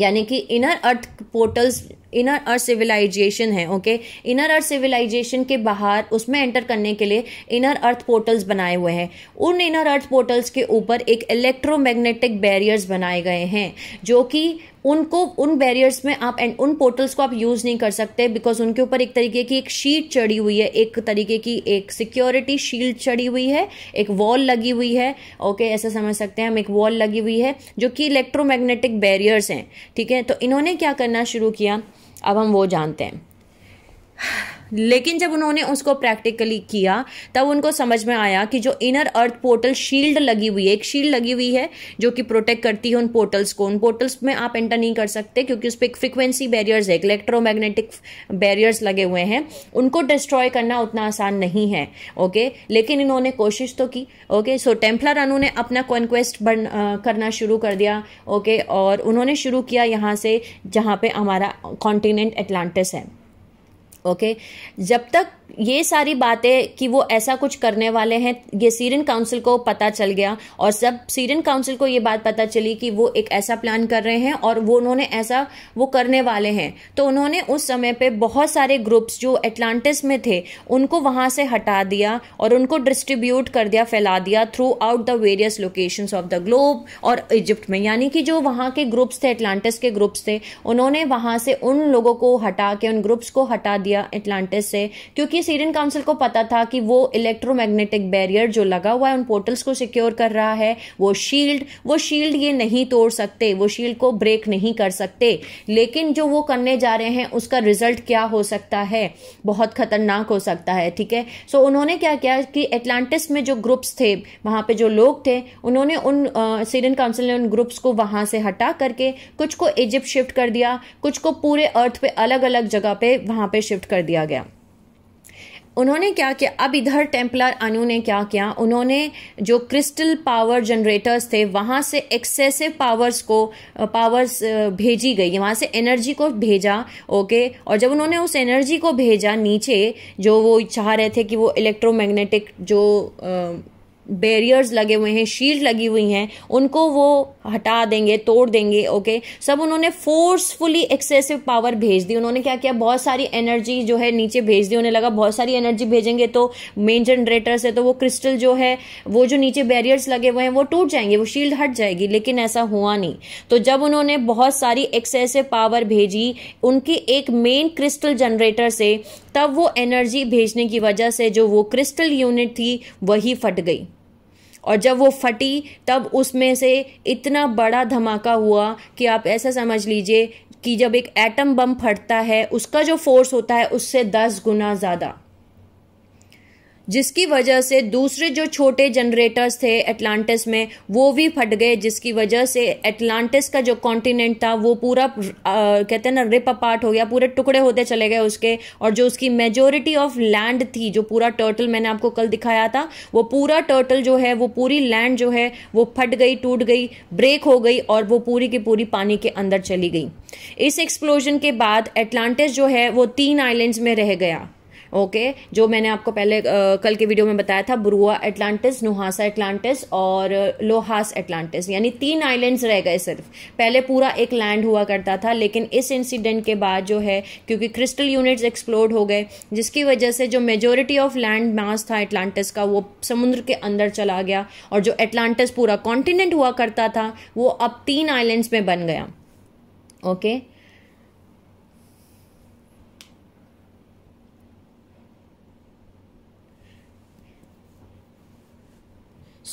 A: यानी कि inner Earth portals inner Earth civilisation है ओके इनर अर्थ सिविलाइजेशन के बाहर उसमें एंटर करने के लिए इनर अर्थ पोर्टल्स बनाए हुए हैं उन इनर अर्थ पोर्टल्स के ऊपर एक इलेक्ट्रोमैग्नेटिक बैरियर्स बनाए गए हैं जो कि उनको उन बैरियर्स में आप एंड उन पोर्टल्स को आप यूज़ नहीं कर सकते बिकॉज उनके ऊपर एक तरीके की एक शीट चढ़ी हुई है एक तरीके की एक सिक्योरिटी शील्ड चढ़ी हुई है एक वॉल लगी हुई है ओके okay, ऐसा समझ सकते हैं हम एक वॉल लगी हुई है जो कि इलेक्ट्रोमैग्नेटिक बैरियर्स हैं ठीक है तो इन्होंने क्या करना शुरू किया अब हम वो जानते हैं लेकिन जब उन्होंने उसको प्रैक्टिकली किया तब उनको समझ में आया कि जो इनर अर्थ पोर्टल शील्ड लगी हुई है एक शील्ड लगी हुई है जो कि प्रोटेक्ट करती है उन पोर्टल्स को उन पोर्टल्स में आप एंटर नहीं कर सकते क्योंकि उस पर एक फ्रिक्वेंसी बैरियर्स है इलेक्ट्रोमैग्नेटिक बैरियर्स लगे हुए हैं उनको डिस्ट्रॉय करना उतना आसान नहीं है ओके लेकिन इन्होंने कोशिश तो की ओके सो टेम्पलर अनु ने अपना कॉन्क्वेस्ट बन करना शुरू कर दिया ओके और उन्होंने शुरू किया यहाँ से जहाँ पे हमारा कॉन्टिनेंट एटलांटिस है ओके जब तक ये सारी बातें कि वो ऐसा कुछ करने वाले हैं ये सीरियन काउंसिल को पता चल गया और सब सीरियन काउंसिल को ये बात पता चली कि वो एक ऐसा प्लान कर रहे हैं और वो उन्होंने ऐसा वो करने वाले हैं तो उन्होंने उस समय पे बहुत सारे ग्रुप्स जो एटलांटिस में थे उनको वहाँ से हटा दिया और उनको डिस्ट्रीब्यूट कर दिया फैला दिया throughout the various locations of the globe और इजिप्ट में यानी कि जो वहाँ के ग्रुप्स थे एटलांटिस के ग्रुप्स थे उन्होंने वहाँ से उन लोगों को हटा के उन ग्रुप्स को हटा दिया एटलांटिस से क्योंकि सीरियन काउंसिल को पता था कि वो इलेक्ट्रोमैग्नेटिक बैरियर जो लगा हुआ है उन पोर्टल्स को सिक्योर कर रहा है वो शील्ड वो शील्ड ये नहीं तोड़ सकते वो शील्ड को ब्रेक नहीं कर सकते लेकिन जो वो करने जा रहे हैं उसका रिजल्ट क्या हो सकता है बहुत खतरनाक हो सकता है ठीक है सो उन्होंने क्या किया कि एटलांटिस में जो ग्रुप्स थे वहां पे जो लोग थे उन्होंने उन सीरियन काउंसिल ने उन ग्रुप्स को वहां से हटा करके कुछ को इजिप्ट शिफ्ट कर दिया कुछ को पूरे अर्थ पे अलग अलग जगह पे वहां पे शिफ्ट कर दिया गया उन्होंने क्या किया अब इधर टेम्पलर अनु ने क्या किया उन्होंने जो क्रिस्टल पावर जनरेटर्स थे वहाँ से एक्सेसिव पावर्स को पावर्स भेजी गई वहाँ से एनर्जी को भेजा ओके और जब उन्होंने उस एनर्जी को भेजा नीचे जो वो चाह रहे थे कि वो इलेक्ट्रोमैग्नेटिक जो आ, बैरियर्स लगे हुए हैं शील्ड लगी हुई हैं उनको वो हटा देंगे तोड़ देंगे ओके सब उन्होंने फोर्सफुली एक्सेसिव पावर भेज दी उन्होंने क्या किया बहुत सारी एनर्जी जो है नीचे भेज दी उन्हें लगा बहुत सारी एनर्जी भेजेंगे तो मेन जनरेटर से तो वो क्रिस्टल जो है वो जो नीचे बैरियर्स लगे हुए हैं वो टूट जाएंगे वो शील्ड हट जाएगी लेकिन ऐसा हुआ नहीं तो जब उन्होंने बहुत सारी एक्सेसिव पावर भेजी उनके एक मेन क्रिस्टल जनरेटर से तब वो एनर्जी भेजने की वजह से जो वो क्रिस्टल यूनिट थी वही फट गई और जब वो फटी तब उसमें से इतना बड़ा धमाका हुआ कि आप ऐसा समझ लीजिए कि जब एक एटम बम फटता है उसका जो फोर्स होता है उससे दस गुना ज़्यादा जिसकी वजह से दूसरे जो छोटे जनरेटर्स थे एटलांटिस में वो भी फट गए जिसकी वजह से एटलांटिस का जो कॉन्टिनेंट था वो पूरा आ, कहते हैं ना रिप अपार्ट हो गया पूरे टुकड़े होते चले गए उसके और जो उसकी मेजोरिटी ऑफ लैंड थी जो पूरा टर्टल मैंने आपको कल दिखाया था वो पूरा टर्टल जो है वो पूरी लैंड जो है वो फट गई टूट गई ब्रेक हो गई और वो पूरी की पूरी पानी के अंदर चली गई इस एक्सप्लोजन के बाद एटलांटिस जो है वो तीन आइलैंड्स में रह गया ओके जो मैंने आपको पहले कल के वीडियो में बताया था ब्रुआ एटलांटिस नुहासा एटलांटिस और लोहास एटलांटिस यानी तीन आइलैंड्स रह गए सिर्फ पहले पूरा एक लैंड हुआ करता था लेकिन इस इंसिडेंट के बाद जो है क्योंकि क्रिस्टल यूनिट्स एक्सप्लोड हो गए जिसकी वजह से जो मेजोरिटी ऑफ लैंड मास था एटलांटिस का वो समुद्र के अंदर चला गया और जो एटलांटिस पूरा कॉन्टिनेंट हुआ करता था वो अब तीन आइलैंड्स में बन गया ओके okay?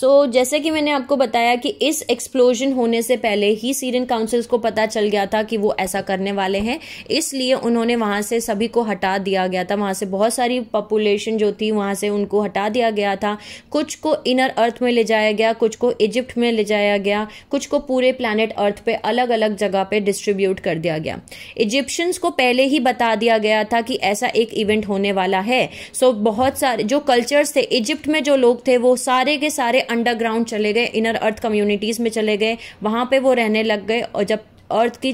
A: सो so, जैसे कि मैंने आपको बताया कि इस एक्सप्लोजन होने से पहले ही सीरियन काउंसिल्स को पता चल गया था कि वो ऐसा करने वाले हैं इसलिए उन्होंने वहाँ से सभी को हटा दिया गया था वहाँ से बहुत सारी पॉपुलेशन जो थी वहाँ से उनको हटा दिया गया था कुछ को इनर अर्थ में ले जाया गया कुछ को इजिप्ट में ले जाया गया कुछ को पूरे प्लानट अर्थ पे अलग अलग जगह पे डिस्ट्रीब्यूट कर दिया गया इजिप्शियंस को पहले ही बता दिया गया था कि ऐसा एक इवेंट होने वाला है सो so, बहुत सारे जो कल्चर्स थे इजिप्ट में जो लोग थे वो सारे के सारे अंडरग्राउंड चले गए इनर अर्थ कम्युनिटीज़ में चले गए वहाँ पे वो रहने लग गए और जब अर्थ की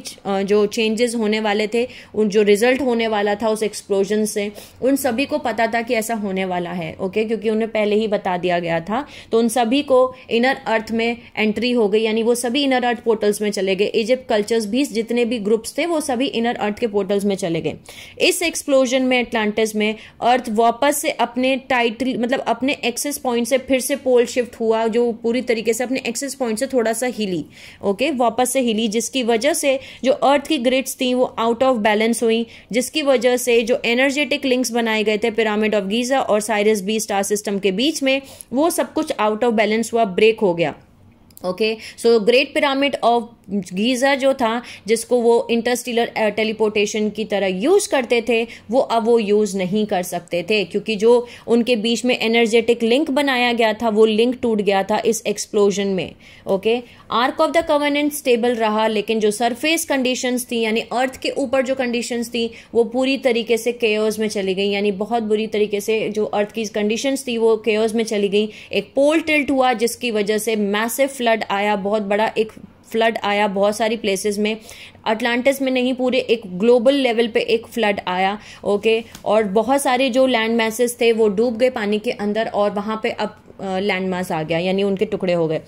A: जो चेंजेस होने वाले थे उन जो रिजल्ट होने वाला था उस एक्सप्लोजन से उन सभी को पता था कि ऐसा होने वाला है ओके क्योंकि उन्हें पहले ही बता दिया गया था तो उन सभी को इनर अर्थ में एंट्री हो गई यानी वो सभी इनर अर्थ पोर्टल्स में चले गए इजिप्ट कल्चर्स भी जितने भी ग्रुप्स थे वो सभी इनर अर्थ के पोर्टल्स में चले गए इस एक्सप्लोजन में एटलांटिस में अर्थ वापस से अपने टाइटल मतलब अपने एक्सेस पॉइंट से फिर से पोल शिफ्ट हुआ जो पूरी तरीके से अपने एक्सेस पॉइंट से थोड़ा सा हिली ओके वापस से हिली जिसकी वजह वजह से जो अर्थ की ग्रिड्स थी वो आउट ऑफ बैलेंस हुई जिसकी वजह से जो एनर्जेटिक लिंक्स बनाए गए थे पिरामिड ऑफ गीजा और साइरस बी स्टार सिस्टम के बीच में वो सब कुछ आउट ऑफ बैलेंस हुआ ब्रेक हो गया okay so Great pyramid of गीज़र जो था जिसको वो इंटरस्टीलर टेलीपोर्टेशन की तरह यूज़ करते थे वो अब वो यूज़ नहीं कर सकते थे क्योंकि जो उनके बीच में एनर्जेटिक लिंक बनाया गया था वो लिंक टूट गया था इस एक्सप्लोजन में okay arc of the Covenant stable रहा लेकिन जो सरफेस कंडीशन थी यानी अर्थ के ऊपर जो कंडीशंस थी वो पूरी तरीके से केयर्स में चली गई यानी बहुत बुरी तरीके से जो अर्थ की कंडीशन थी वो केयर्स में चली गई एक पोल टिल्ट हुआ जिसकी वजह से मैसिव फ्लड आया बहुत बड़ा एक फ्लड आया बहुत सारी प्लेसेस में अटलांटिस में नहीं पूरे एक ग्लोबल लेवल पे एक फ्लड आया ओके और बहुत सारे जो लैंड मैसेस थे वो डूब गए पानी के अंदर और वहां पे अब लैंड मास आ गया यानी उनके टुकड़े हो गए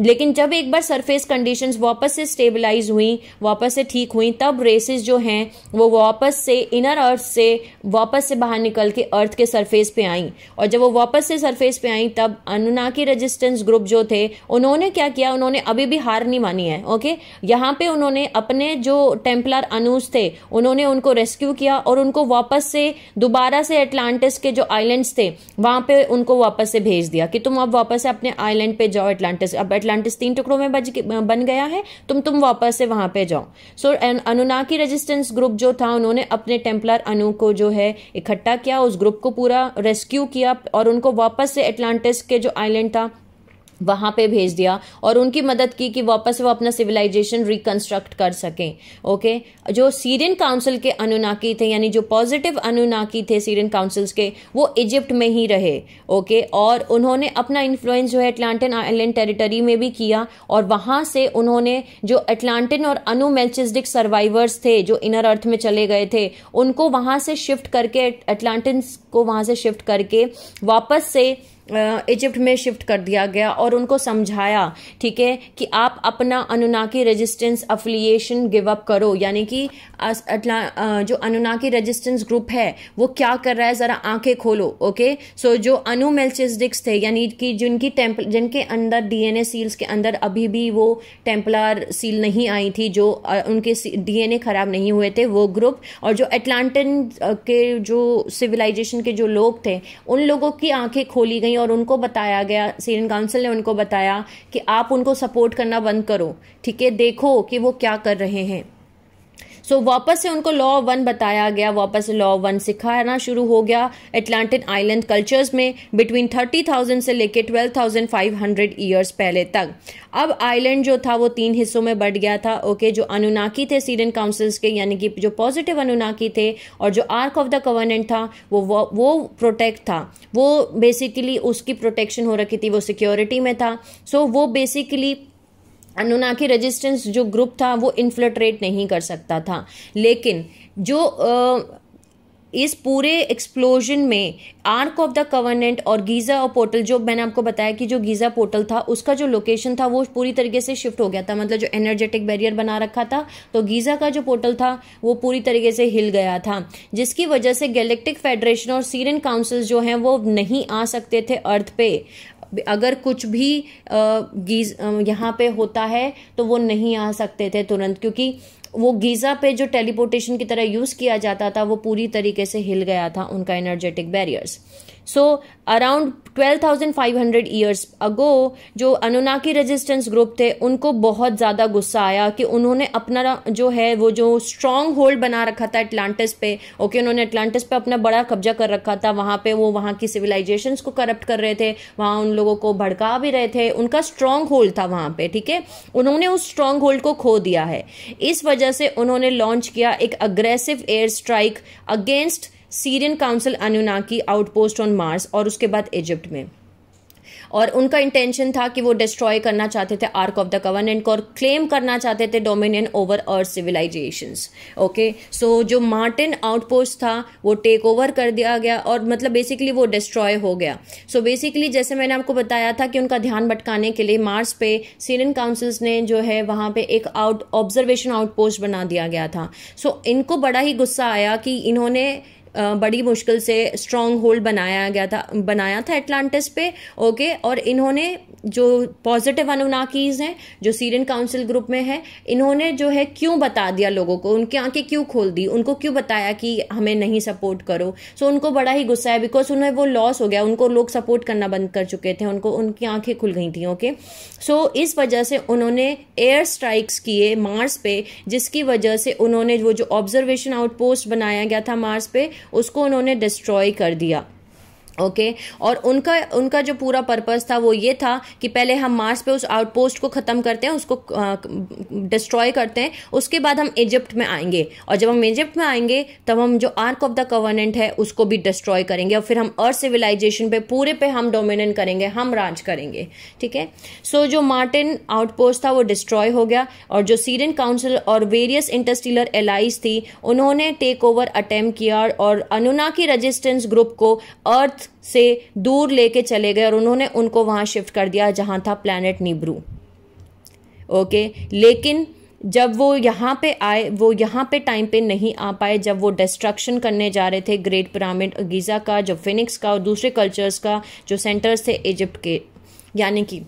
A: लेकिन जब एक बार सरफेस कंडीशंस वापस से स्टेबलाइज हुई वापस से ठीक हुई तब रेसेस जो हैं वो वापस से इनर अर्थ से वापस से बाहर निकल के अर्थ के सरफेस पे आई और जब वो वापस से सरफेस पे आई तब अनुनाकी रेजिस्टेंस ग्रुप जो थे उन्होंने क्या किया उन्होंने अभी भी हार नहीं मानी है ओके यहाँ पे उन्होंने अपने जो टेम्पलर अनुज थे उन्होंने उनको रेस्क्यू किया और उनको वापस से दोबारा से एटलांटिस के जो आइलैंड्स थे वहां पे उनको वापस से भेज दिया कि तुम अब वापस से अपने आइलैंड पे जाओ एटलांटिस अब एटलांटिस तीन टुकड़ों में बज बन गया है तुम तुम वापस से वहां पे जाओ so so, Anunnaki resistance group जो था उन्होंने अपने टेम्पलर अनु को जो है इकट्ठा किया उस ग्रुप को पूरा रेस्क्यू किया और उनको वापस से एटलांटिस के जो आइलैंड था वहाँ पे भेज दिया और उनकी मदद की कि वापस वो अपना सिविलाइजेशन रिकंस्ट्रक्ट कर सकें ओके जो सीरियन काउंसिल के अनुनाकी थे यानी जो पॉजिटिव अनुनाकी थे सीरियन काउंसिल्स के वो इजिप्ट में ही रहे ओके और उन्होंने अपना इन्फ्लुएंस जो है अटलांटन आइलैंड टेरिटरी में भी किया और वहां से उन्होंने जो अटलांटन और अनुमेलचिस्डिक सर्वाइवर्स थे जो इनर अर्थ में चले गए थे उनको वहां से शिफ्ट करके अटलांटिन को वहाँ से शिफ्ट करके वापस से इजिप्ट में शिफ्ट कर दिया गया और उनको समझाया ठीक है कि आप अपना Anunnaki resistance affiliation give up करो यानी कि जो अनुनाकी रेजिस्टेंस ग्रुप है वो क्या कर रहा है ज़रा आंखें खोलो ओके सो जो अनु मेलचिस्डिक्स थे यानी कि जिनकी टेम्प जिनके अंदर डीएनए सील्स के अंदर अभी भी वो टेम्पलर सील नहीं आई थी जो उनके डीएनए खराब नहीं हुए थे वो ग्रुप और जो एटलांटन के जो सिविलाइजेशन के जो लोग थे उन लोगों की आंखें खोली गई और उनको बताया गया सीरियन काउंसिल ने उनको बताया कि आप उनको सपोर्ट करना बंद करो ठीक है देखो कि वो क्या कर रहे हैं सो so, वापस से उनको लॉ वन बताया गया वापस से लॉ वन सिखाना शुरू हो गया एटलांटिक आइलैंड कल्चर्स में बिटवीन थर्टी थाउजेंड से लेकर twelve thousand five hundred years पहले तक अब आइलैंड जो था वो तीन हिस्सों में बढ़ गया था ओके okay, जो अनुनाकी थे सीरियन काउंसिल्स के यानी कि जो पॉजिटिव अनुनाकी थे और जो आर्क ऑफ द कवर्नेंट था वो वो, वो प्रोटेक्ट था वो बेसिकली उसकी प्रोटेक्शन हो रखी थी वो सिक्योरिटी में था सो so, वो बेसिकली अनुनाकी रेजिस्टेंस जो ग्रुप था वो इन्फिल्ट्रेट नहीं कर सकता था लेकिन जो आ, इस पूरे एक्सप्लोजन में आर्क ऑफ द कवर्नेंट और गीज़ा और पोर्टल जो मैंने आपको बताया कि जो गीज़ा पोर्टल था उसका जो लोकेशन था वो पूरी तरीके से शिफ्ट हो गया था मतलब जो एनर्जेटिक बैरियर बना रखा था तो गीज़ा का जो पोर्टल था वो पूरी तरीके से हिल गया था जिसकी वजह से गैलेक्टिक फेडरेशन और सीरियन काउंसिल जो हैं वो नहीं आ सकते थे अर्थ पे अगर कुछ भी गीज यहाँ पे होता है तो वो नहीं आ सकते थे तुरंत क्योंकि वो गीज़ा पे जो टेलीपोर्टेशन की तरह यूज़ किया जाता था वो पूरी तरीके से हिल गया था उनका energetic barriers so around 12,500 years ago जो अनुनाकी रेजिस्टेंस ग्रुप थे उनको बहुत ज़्यादा गुस्सा आया कि उन्होंने अपना जो है वो जो स्ट्रॉन्ग होल्ड बना रखा था अटलांटिस पे ओके okay, उन्होंने एटलांटिस पे अपना बड़ा कब्जा कर रखा था वहाँ पे वो वहाँ की सिविलाइजेशन को करप्ट कर रहे थे वहाँ उन लोगों को भड़का भी रहे थे उनका स्ट्रॉन्ग होल्ड था वहाँ पर ठीक है उन्होंने उस स्ट्रॉन्ग होल्ड को खो दिया है इस वजह से उन्होंने लॉन्च किया एक aggressive air strike against Sirian Council Anunnaki outpost on Mars और उसके बाद इजिप्ट में और उनका इंटेंशन था कि वो डिस्ट्रॉय करना चाहते थे आर्क ऑफ द कवर्नेंट और क्लेम करना चाहते थे dominion over Earth civilisation okay so जो मार्टिन आउटपोस्ट था वो टेक ओवर कर दिया गया और मतलब बेसिकली वो डिस्ट्रॉय हो गया सो so बेसिकली जैसे मैंने आपको बताया था कि उनका ध्यान भटकाने के लिए मार्स पे सीरियन काउंसिल्स ने जो है वहाँ पे एक आउट ऑब्जर्वेशन आउटपोस्ट बना दिया गया था सो so इनको बड़ा ही गुस्सा आया कि इन्होंने बड़ी मुश्किल से स्ट्रॉन्ग होल्ड बनाया गया था बनाया था एटलांटिस पे ओके और इन्होंने जो पॉजिटिव अनुनाकीज हैं जो सीरियन काउंसिल ग्रुप में है इन्होंने जो है क्यों बता दिया लोगों को उनकी आंखें क्यों खोल दी उनको क्यों बताया कि हमें नहीं सपोर्ट करो सो so, उनको बड़ा ही गुस्सा है बिकॉज उन्हें वो लॉस हो गया उनको लोग सपोर्ट करना बंद कर चुके थे उनको उनकी आंखें खुल गई थी ओके सो so, इस वजह से उन्होंने एयर स्ट्राइक्स किए मार्स पे जिसकी वजह से उन्होंने वो जो ऑब्जर्वेशन आउटपोस्ट बनाया गया था मार्स पे उसको उन्होंने डिस्ट्रॉय कर दिया ओके okay? और उनका उनका जो पूरा पर्पस था वो ये था कि पहले हम मार्स पे उस आउटपोस्ट को ख़त्म करते हैं उसको डिस्ट्रॉय करते हैं उसके बाद हम इजिप्ट में आएंगे और जब हम इजिप्ट में आएंगे तब हम जो आर्क ऑफ द कवर्नेंट है उसको भी डिस्ट्रॉय करेंगे और फिर हम अर्थ सिविलाइजेशन पे पूरे पे हम डोमिनेंट करेंगे हम राज करेंगे ठीक है सो जो मार्टिन आउटपोस्ट था वो डिस्ट्रॉय हो गया और जो सीरियन काउंसिल और वेरियस इंटस्टीलर एलाइज थी उन्होंने टेक ओवर अटैम्प किया और अनुना की रजिस्टेंस ग्रुप को अर्थ से दूर लेके चले गए और उन्होंने उनको वहाँ शिफ्ट कर दिया जहाँ था प्लानट निब्रू ओके लेकिन जब वो यहाँ पे आए वो यहाँ पे टाइम पे नहीं आ पाए जब वो डिस्ट्रक्शन करने जा रहे थे ग्रेट पिरामिड गीज़ा का जो फिनिक्स का और दूसरे कल्चर्स का जो सेंटर्स थे इजिप्ट के यानी कि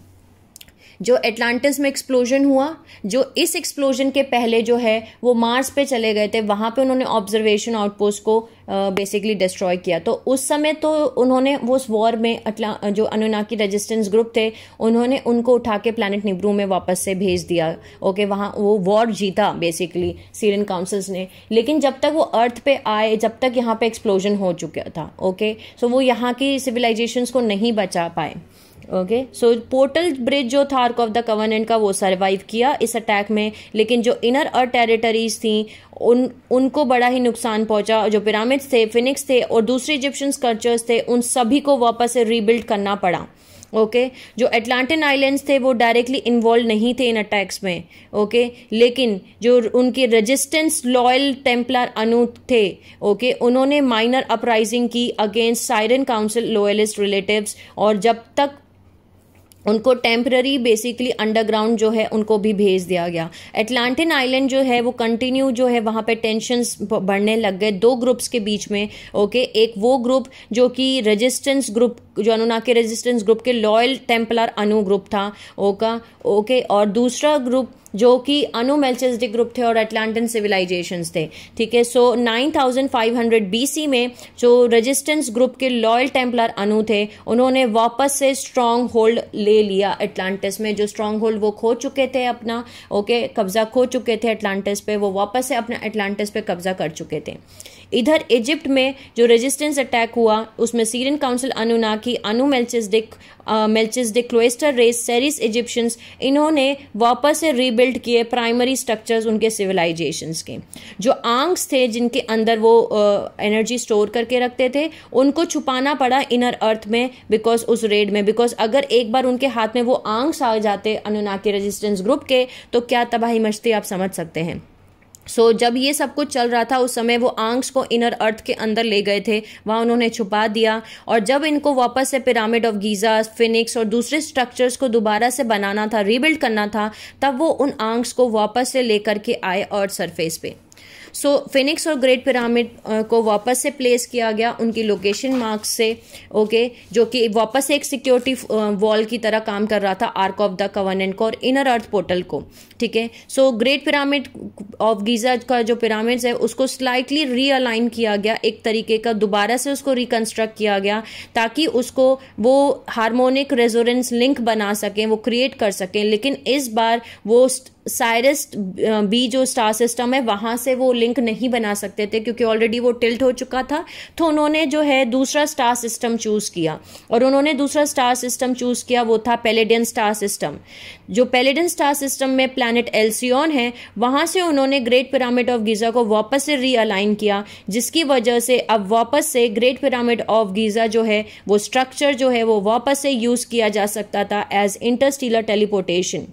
A: जो एटलांटिस में एक्सप्लोजन हुआ जो इस एक्सप्लोजन के पहले जो है वो मार्स पे चले गए थे वहाँ पे उन्होंने ऑब्जर्वेशन आउटपोस्ट को बेसिकली डिस्ट्रॉय किया तो उस समय तो उन्होंने वो उस वॉर में अटला जो अनुनाकी रेजिस्टेंस ग्रुप थे उन्होंने उनको उठा के प्लानट निब्रू में वापस से भेज दिया ओके वहाँ वो वॉर जीता बेसिकली सीरियन काउंसिल्स ने लेकिन जब तक वो अर्थ पे आए जब तक यहाँ पे एक्सप्लोजन हो चुका था ओके सो so वो यहाँ की सिविलाइजेशंस को नहीं बचा पाए ओके सो पोर्टल ब्रिज जो था आर्क ऑफ द कवर्नेंट का वो सरवाइव किया इस अटैक में लेकिन जो इनर और टेरिटरीज थी उन उनको बड़ा ही नुकसान पहुंचा जो पिरामिड्स थे फिनिक्स थे और दूसरे इजिप्शियंस कल्चर्स थे उन सभी को वापस से रीबिल्ड करना पड़ा ओके okay? जो अटलांटिन आइलैंड्स थे वो डायरेक्टली इन्वॉल्व नहीं थे इन अटैक्स में ओके okay? लेकिन जो उनके रेजिस्टेंस लॉयल टेम्पलर अनु थे ओके okay? उन्होंने माइनर अपराइजिंग की against Sirian Council loyalist relatives और जब तक उनको टेम्प्ररी बेसिकली अंडरग्राउंड जो है उनको भी भेज दिया गया एटलांटिन आइलैंड जो है वो कंटिन्यू जो है वहाँ पे टेंशन बढ़ने लग गए दो ग्रुप्स के बीच में ओके एक वो ग्रुप जो कि रेजिस्टेंस ग्रुप जो अनुना के रेजिस्टेंस ग्रुप के लॉयल टेम्पलर अनु ग्रुप था ओका ओके और दूसरा ग्रुप जो कि अनु मेल्चेस्टिक ग्रुप थे और अटलांटन सिविलाइजेशन थे ठीक है सो 9500 बीसी में जो रेजिस्टेंस ग्रुप के लॉयल टेम्पलर अनु थे उन्होंने वापस से स्ट्रॉन्ग होल्ड ले लिया अटलांटिस में जो स्ट्रॉन्ग होल्ड वो खो चुके थे अपना ओके कब्जा खो चुके थे अटलांटिस पे वो वापस से अपना अटलांटिस पे कब्जा कर चुके थे इधर इजिप्ट में जो रेजिस्टेंस अटैक हुआ उसमें Sirian Council Anunnaki Anu Melchizedek Melchizedek cloister race Cerez Egyptians इन्होंने वापस से रीबिल्ड किए प्राइमरी स्ट्रक्चर्स उनके सिविलाइजेशंस के जो आंग्स थे जिनके अंदर वो एनर्जी uh, स्टोर करके रखते थे उनको छुपाना पड़ा इनर अर्थ में बिकॉज उस रेड में बिकॉज अगर एक बार उनके हाथ में वो आंग्स आ जाते अनुनाकी रेजिस्टेंस ग्रुप के तो क्या तबाही मचती आप समझ सकते हैं सो so, जब ये सब कुछ चल रहा था उस समय वो आंग्स को इनर अर्थ के अंदर ले गए थे वहाँ उन्होंने छुपा दिया और जब इनको वापस से पिरामिड ऑफ गीज़ा फिनिक्स और दूसरे स्ट्रक्चर्स को दोबारा से बनाना था रीबिल्ड करना था तब वो उन आंग्स को वापस से लेकर के आए अर्थ सरफेस पे सो फिनिक्स और ग्रेट पिरामिड uh, को वापस से प्लेस किया गया उनकी लोकेशन मार्क्स से ओके okay, जो कि वापस एक सिक्योरिटी वॉल uh, की तरह काम कर रहा था आर्क ऑफ द कवर्नेंट को और इनर अर्थ पोर्टल को ठीक है so Great pyramid of Giza का जो पिरामिड्स है उसको स्लाइटली रीअलाइन किया गया एक तरीके का दोबारा से उसको रिकन्स्ट्रक्ट किया गया ताकि उसको वो हार्मोनिक रेजोरेंस लिंक बना सकें वो क्रिएट कर सकें लेकिन इस बार वो साइरस बी uh, जो स्टार सिस्टम है वहाँ से वो लिंक नहीं बना सकते थे क्योंकि ऑलरेडी वो टिल्ट हो चुका था तो उन्होंने जो है दूसरा स्टार सिस्टम चूज़ किया और उन्होंने दूसरा स्टार सिस्टम चूज़ किया वो था पेलेडियन स्टार सिस्टम जो पेलेडियन स्टार सिस्टम में प्लानट एल्सियन है वहाँ से उन्होंने ग्रेट पिरामिड ऑफ गीज़ा को वापस से रीअलाइन किया जिसकी वजह से अब वापस से ग्रेट पिरामिड ऑफ गीज़ा जो है वो स्ट्रक्चर जो है वो वापस से यूज़ किया जा सकता था as interstellar teleportation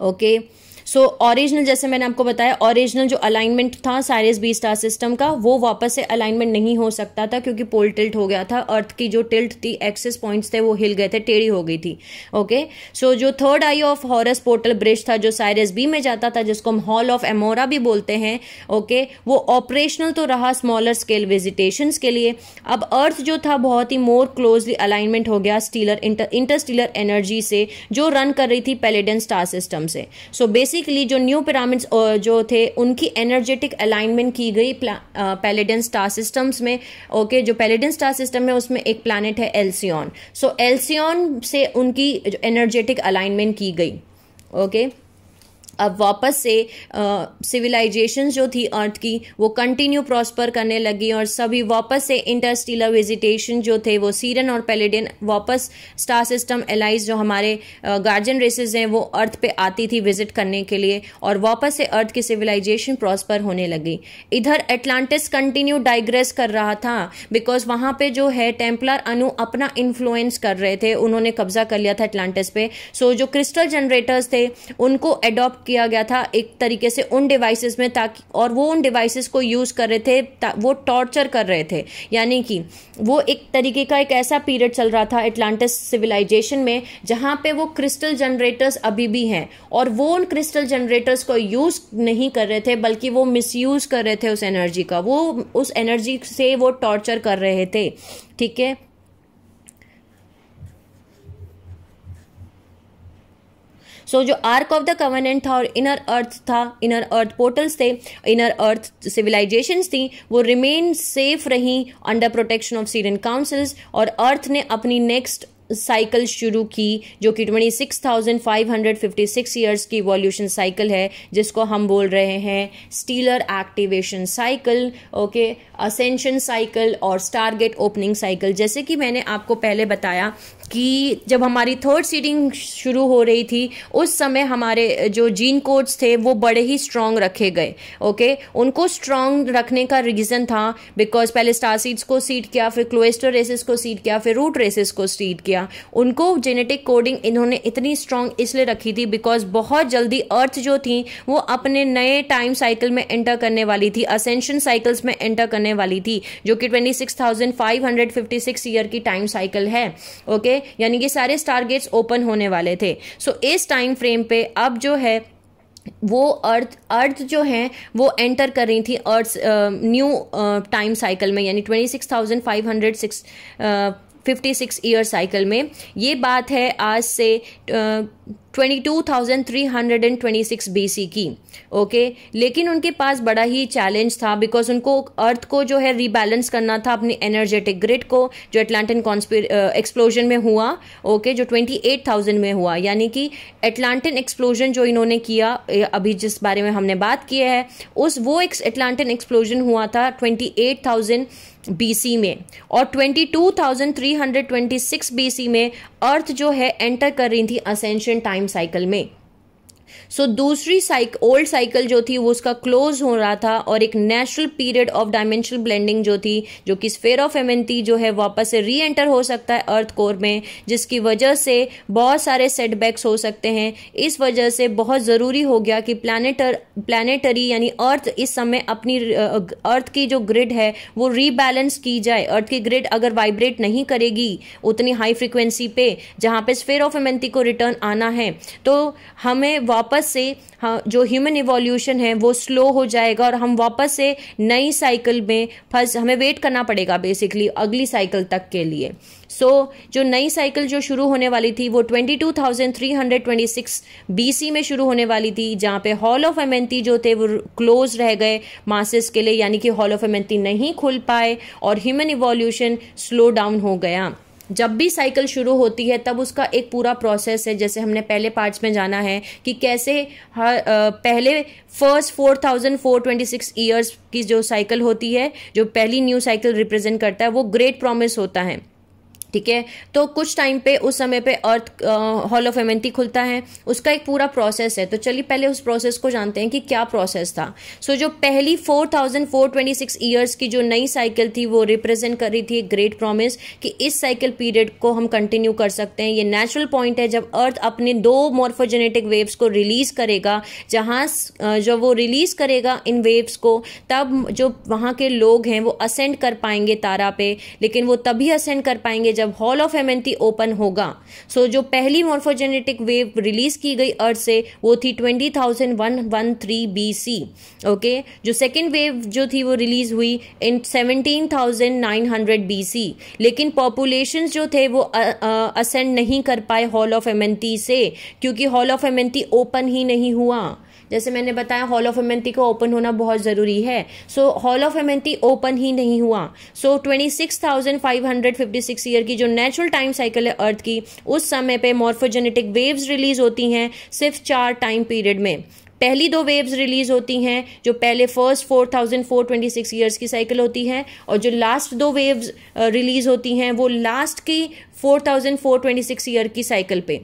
A: okay so original जैसे मैंने आपको बताया ओरिजिनल जो अलाइनमेंट था साइरस बी स्टार सिस्टम का वो वापस से अलाइनमेंट नहीं हो सकता था क्योंकि पोल टिल्ट हो गया था अर्थ की जो टिल्ट थी एक्सेस पॉइंट्स थे वो हिल गए थे टेढ़ी हो गई थी ओके सो जो third eye of Horus portal bridge था जो साइरस बी में जाता था जिसको हम हॉल ऑफ एमोरा भी बोलते हैं ओके वो ऑपरेशनल तो रहा स्मॉलर स्केल विजिटेशन के लिए अब अर्थ जो था बहुत ही मोर क्लोजली अलाइनमेंट हो गया स्टीलर इंटर इंटरस्टीलर एनर्जी से जो रन कर रही थी पेलेडन स्टार सिस्टम से सो so, बेसिक बेसिकली जो न्यू पिरामिड्स जो थे उनकी एनर्जेटिक अलाइनमेंट की गई पैलेडन स्टार सिस्टम्स में ओके okay, जो पैलेडन स्टार सिस्टम है उसमें एक प्लानट है एल्सियन सो एल्सियन से उनकी एनर्जेटिक अलाइनमेंट की गई ओके okay? अब वापस से सिविलाइजेशन जो थी अर्थ की वो कंटिन्यू प्रॉस्पर करने लगी और सभी वापस से इंटरस्टीलर विजिटेशन जो थे वो सीरन और पेलेडियन वापस स्टार सिस्टम एलाइज जो हमारे गार्जियन रेसेस हैं वो अर्थ पे आती थी विजिट करने के लिए और वापस से अर्थ की सिविलाइजेशन प्रॉस्पर होने लगी इधर एटलांटिस कंटिन्यू डाइग्रेस कर रहा था बिकॉज वहाँ पे जो है टेम्पलर अनु अपना इन्फ्लुएंस कर रहे थे उन्होंने कब्जा कर लिया था एटलांटिस पे सो so, जो क्रिस्टल जनरेटर्स थे उनको एडॉप्ट किया गया था एक तरीके से उन डिवाइसेस में ताकि और वो उन डिवाइसेस को यूज़ कर रहे थे वो टॉर्चर कर रहे थे यानी कि वो एक तरीके का एक ऐसा पीरियड चल रहा था एटलांटिस सिविलाइजेशन में जहाँ पे वो क्रिस्टल जनरेटर्स अभी भी हैं और वो उन क्रिस्टल जनरेटर्स को यूज़ नहीं कर रहे थे बल्कि वो मिस कर रहे थे उस एनर्जी का वो उस एनर्जी से वो टॉर्चर कर रहे थे ठीक है सो so, जो आर्क ऑफ द कवर्नेंट था और इनर अर्थ था इनर अर्थ पोर्टल्स थे इनर अर्थ सिविलाइजेशन थी वो रिमेन सेफ रही under protection of Sirian councils और अर्थ ने अपनी नेक्स्ट साइकिल शुरू की जो कि twenty six thousand five hundred fifty six years की वॉल्यूशन साइकिल है जिसको हम बोल रहे हैं stellar activation cycle okay ascension cycle और स्टारगेट ओपनिंग साइकिल जैसे कि मैंने आपको पहले बताया कि जब हमारी थर्ड सीडिंग शुरू हो रही थी उस समय हमारे जो जीन कोड्स थे वो बड़े ही स्ट्रांग रखे गए ओके उनको स्ट्रॉन्ग रखने का रीज़न था बिकॉज पहले स्टार सीड्स को सीड किया फिर क्लोएस्टर रेसेस को सीड किया फिर रूट रेसेस को सीड किया उनको जेनेटिक कोडिंग इन्होंने इतनी स्ट्रांग इसलिए रखी थी बिकॉज बहुत जल्दी अर्थ जो थी वो अपने नए टाइम साइकिल में एंटर करने वाली थी असेंशन साइकिल्स में एंटर करने वाली थी जो कि twenty six thousand five hundred fifty six year की टाइम साइकिल है ओके यानी कि सारे स्टारगेट्स ओपन होने वाले थे सो so, इस टाइम फ्रेम पे अब जो है वो अर्थ अर्थ जो है वो एंटर कर रही थी अर्थ न्यू टाइम साइकिल में यानी twenty six thousand five hundred six fifty six year cycle में ये बात है आज से twenty two thousand three hundred and twenty six B C की ओके लेकिन उनके पास बड़ा ही चैलेंज था बिकॉज उनको अर्थ को जो है रिबैलेंस करना था अपनी एनर्जेटिक ग्रिड को जो एटलांटन एक्सप्लोजन में हुआ ओके okay, जो ट्वेंटी एट थाउजेंड में हुआ यानी कि एटलांटन एक्सप्लोजन जो इन्होंने किया अभी जिस बारे में हमने बात की है उस वो एटलांटन एक्सप्लोजन हुआ था ट्वेंटी एट थाउजेंड बीसी में और 22,326 बीसी में अर्थ जो है एंटर कर रही थी असेंशन टाइम साइकिल में सो so, दूसरी साइक ओल्ड साइकिल जो थी वो उसका क्लोज हो रहा था और एक natural period of dimensional blending जो थी जो कि स्फेयर ऑफ एमेंटी जो है वापस से री एंटर हो सकता है अर्थ कोर में जिसकी वजह से बहुत सारे सेटबैक्स हो सकते हैं इस वजह से बहुत ज़रूरी हो गया कि प्लानिटर प्लानिटरी यानी अर्थ इस समय अपनी अर्थ की जो ग्रिड है वो रीबैलेंस की जाए अर्थ की ग्रिड अगर वाइब्रेट नहीं करेगी उतनी हाई फ्रिक्वेंसी पे जहाँ पे स्फेयर ऑफ एमेंटी को रिटर्न आना है तो हमें वापस वापस से हाँ, जो ह्यूमन इवोल्यूशन है वो स्लो हो जाएगा और हम वापस से नई साइकिल में फंस हमें वेट करना पड़ेगा बेसिकली अगली साइकिल तक के लिए सो so, जो नई साइकिल जो शुरू होने वाली थी वो 22,326 बीसी में शुरू होने वाली थी जहाँ पे हॉल ऑफ एमेंती जो थे वो क्लोज रह गए मासेस के लिए यानी कि हॉल ऑफ एमेंती नहीं खुल पाए और ह्यूमन इवोल्यूशन स्लो डाउन हो गया जब भी साइकिल शुरू होती है तब उसका एक पूरा प्रोसेस है जैसे हमने पहले पार्ट्स में जाना है कि कैसे हर पहले first four thousand four twenty six years की जो साइकिल होती है जो पहली न्यू साइकिल रिप्रेजेंट करता है वो ग्रेट प्रॉमिस होता है ठीक है तो कुछ टाइम पे उस समय पे अर्थ हॉल ऑफ एमेंटी खुलता है उसका एक पूरा प्रोसेस है तो चलिए पहले उस प्रोसेस को जानते हैं कि क्या प्रोसेस था सो so, जो पहली 4426 इयर्स की जो नई साइकिल थी वो रिप्रेजेंट कर रही थी ग्रेट प्रॉमिस कि इस साइकिल पीरियड को हम कंटिन्यू कर सकते हैं ये नेचुरल पॉइंट है जब अर्थ अपने दो मॉर्फोजेनेटिक वेव्स को रिलीज करेगा जहाँ जब वो रिलीज करेगा इन वेव्स को तब जो वहाँ के लोग हैं वो असेंड कर पाएंगे तारा पे लेकिन वो तभी असेंड कर पाएंगे जब हॉल ऑफ हेमेंथी ओपन होगा सो so, जो पहली मॉर्फोजेनेटिक वेव रिलीज की गई अर्थ से वो थी twenty thousand one one three B C okay जो सेकेंड वेव जो थी वो रिलीज हुई in seventeen thousand nine hundred B C लेकिन पॉपुलेशन जो थे वो असेंड नहीं कर पाए हॉल ऑफ एमेंटी से क्योंकि हॉल ऑफ एमेंटी ओपन ही नहीं हुआ जैसे मैंने बताया हॉल ऑफ एमेंटी को ओपन होना बहुत ज़रूरी है so Hall of Amenti open ही नहीं हुआ so twenty six thousand five hundred fifty six year की जो नेचुरल टाइम साइकिल है अर्थ की उस समय पे मॉर्फोजेनेटिक वेव्स रिलीज होती हैं सिर्फ चार टाइम पीरियड में पहली दो वेव्स रिलीज होती हैं जो पहले first four thousand four twenty six years की साइकिल होती है और जो लास्ट दो वेव्स रिलीज होती हैं वो लास्ट की four thousand four twenty six year की साइकिल पे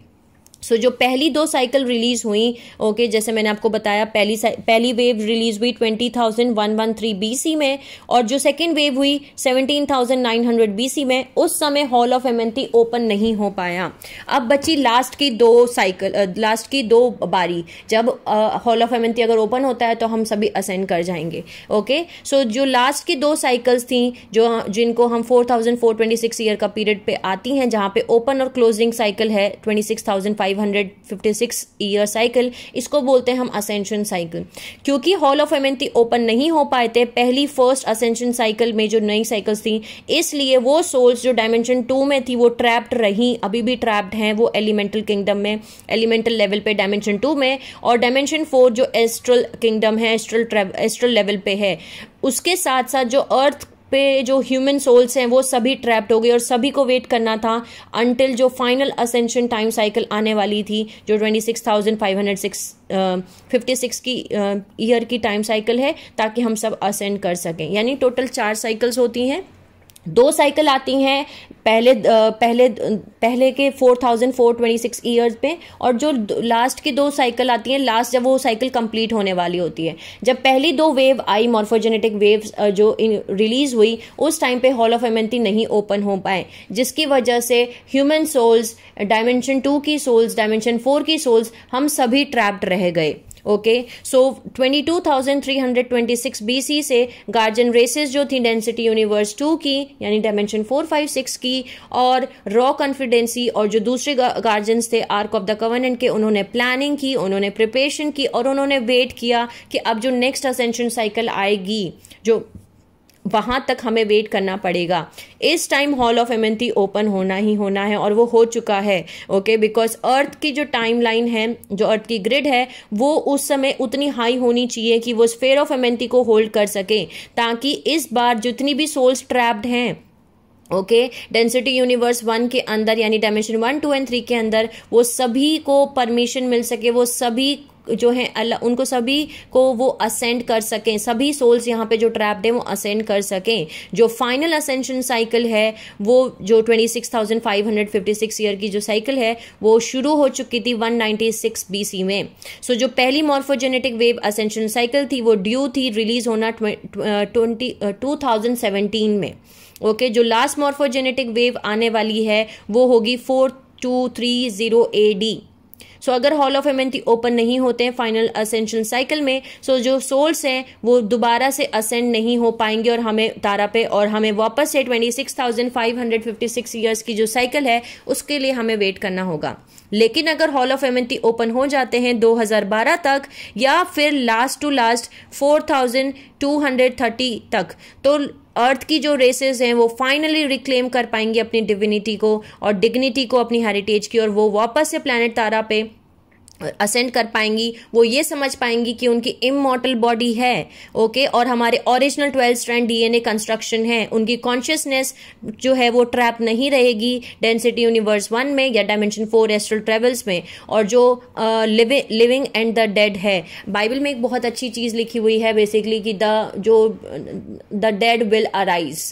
A: सो so, जो पहली दो साइकिल रिलीज हुई ओके okay, जैसे मैंने आपको बताया पहली पहली वेव रिलीज हुई twenty thousand one one three B C में और जो सेकेंड वेव हुई seventeen thousand nine hundred B C में उस समय हॉल ऑफ एमेंथी ओपन नहीं हो पाया अब बची लास्ट की दो साइकिल लास्ट की दो बारी जब हॉल ऑफ एमेंथी अगर ओपन होता है तो हम सभी असेंड कर जाएंगे ओके okay? सो so, जो लास्ट की दो साइकिल्स थी जो जिनको हम four thousand four twenty six year का पीरियड पे आती हैं जहाँ पे ओपन और क्लोजिंग साइकिल है twenty six thousand five 556 year cycle इसको बोलते हैं हम असेंशन साइकिल क्योंकि हॉल ऑफ एमेंटी ओपन नहीं हो पाए थे पहली फर्स्ट असेंशन साइकिल में जो नई साइकिल्स थी इसलिए वो सोल्स जो डायमेंशन टू में थी वो ट्रैप्ड रही अभी भी ट्रैप्ड हैं वो एलिमेंटल किंगडम में एलिमेंटल लेवल पे डायमेंशन टू में और डायमेंशन फोर जो एस्ट्रल किंगडम है एस्ट्रल एस्ट्रल लेवल पे है उसके साथ साथ जो अर्थ पे जो ह्यूमन सोल्स हैं वो सभी ट्रैप्ड हो गए और सभी को वेट करना था अनटिल जो फाइनल असेंशन टाइम साइकिल आने वाली थी जो twenty six thousand five hundred six fifty six की ईयर uh, की टाइम साइकिल है ताकि हम सब असेंड कर सकें यानी टोटल चार साइकिल्स होती हैं दो साइकिल आती हैं पहले पहले पहले के 4426 ईयर्स में और जो लास्ट की दो साइकिल आती हैं लास्ट जब वो साइकिल कंप्लीट होने वाली होती है जब पहली दो वेव आई मॉर्फोजेनेटिक वेव्स जो रिलीज हुई उस टाइम पे हॉल ऑफ एमेंटी नहीं ओपन हो पाए जिसकी वजह से ह्यूमन सोल्स डायमेंशन टू की सोल्स डायमेंशन फोर की सोल्स हम सभी ट्रैप्ड रह गए ओके सो 22,326 बीसी से गार्जन रेसेस जो थी डेंसिटी यूनिवर्स टू की यानी डायमेंशन फोर फाइव सिक्स की और रॉ कॉन्फिडेंसी और जो दूसरे गार्जियंस थे आर्क ऑफ द कवर्नेंट के उन्होंने प्लानिंग की उन्होंने प्रिपरेशन की और उन्होंने वेट किया कि अब जो नेक्स्ट असेंशन साइकिल आएगी जो वहाँ तक हमें वेट करना पड़ेगा इस time hall of Amenti open होना ही होना है और वो हो चुका है ओके बिकॉज अर्थ की जो टाइम लाइन है जो अर्थ की ग्रिड है वो उस समय उतनी हाई होनी चाहिए कि वो स्फेयर ऑफ एमएनटी को होल्ड कर सके ताकि इस बार जितनी भी सोल्स ट्रैप्ड हैं ओके डेंसिटी यूनिवर्स वन के अंदर यानी dimension one two and three के अंदर वो सभी को परमिशन मिल सके वो सभी जो हैं अल्लाह उनको सभी को वो असेंड कर सकें सभी सोल्स यहाँ पे जो ट्रैप्ड हैं वो असेंड कर सकें जो फाइनल असेंशन साइकिल है वो जो 26,556 ईयर की जो साइकिल है वो शुरू हो चुकी थी 196 नाइन्टी में सो so, जो पहली मॉर्फोजेनेटिक वेव असेंशन साइकिल थी वो ड्यू थी रिलीज होना ट्वेंटी टू uh, में ओके okay, जो लास्ट मॉर्फोजेनेटिक वेव आने वाली है वो होगी four two three zero A D so so, अगर हॉल ऑफ एमेंटी ओपन नहीं होते हैं फाइनल असेंशन साइकिल में सो so, जो सोल्स हैं वो दोबारा से असेंड नहीं हो पाएंगे और हमें तारा पे और हमें वापस से twenty six thousand five hundred fifty six years की जो साइकिल है उसके लिए हमें वेट करना होगा लेकिन अगर हॉल ऑफ एमेंटी ओपन हो जाते हैं 2012 तक या फिर लास्ट टू लास्ट 4230 तक तो अर्थ की जो रेसेस हैं वो फाइनली रिक्लेम कर पाएंगी अपनी डिविनिटी को और डिग्निटी को अपनी हेरिटेज की और वो वापस से प्लानट तारा पे असेंड कर पाएंगी वो ये समझ पाएंगी कि उनकी इमोटल बॉडी है ओके और हमारे original twelfth strand DNA construction है उनकी कॉन्शियसनेस जो है वो ट्रैप नहीं रहेगी डेंसिटी यूनिवर्स वन में या डायमेंशन फोर एस्ट्रल ट्रेवल्स में और जो लिविंग एंड द डेड है बाइबल में एक बहुत अच्छी चीज़ लिखी हुई है बेसिकली कि द जो the dead will arise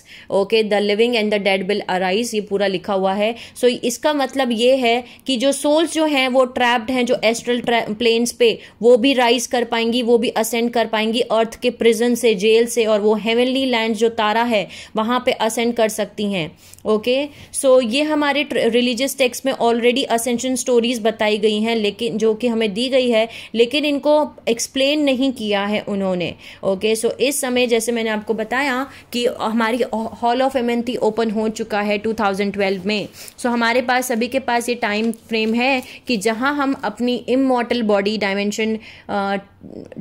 A: okay the living and the dead will arise ये पूरा लिखा हुआ है सो so, इसका मतलब ये है कि जो सोल्स जो हैं वो ट्रैप्ड हैं जो टेरेस्ट्रल प्लेन्स पे वो भी राइज कर पाएंगी वो भी असेंड कर पाएंगी अर्थ के प्रिजन से जेल से और वो हेवनली लैंड जो तारा है वहां पे असेंड कर सकती हैं ओके okay? सो so, ये हमारे रिलीजियस टेक्स्ट में ऑलरेडी असेंशन स्टोरीज बताई गई हैं लेकिन जो कि हमें दी गई है लेकिन इनको एक्सप्लेन नहीं किया है उन्होंने ओके okay? सो so, इस समय जैसे मैंने आपको बताया कि हमारी हॉल ऑफ एमेंथी ओपन हो चुका है 2012 में सो so, हमारे पास सभी के पास ये टाइम फ्रेम है कि जहाँ हम अपनी इमोटल बॉडी डायमेंशन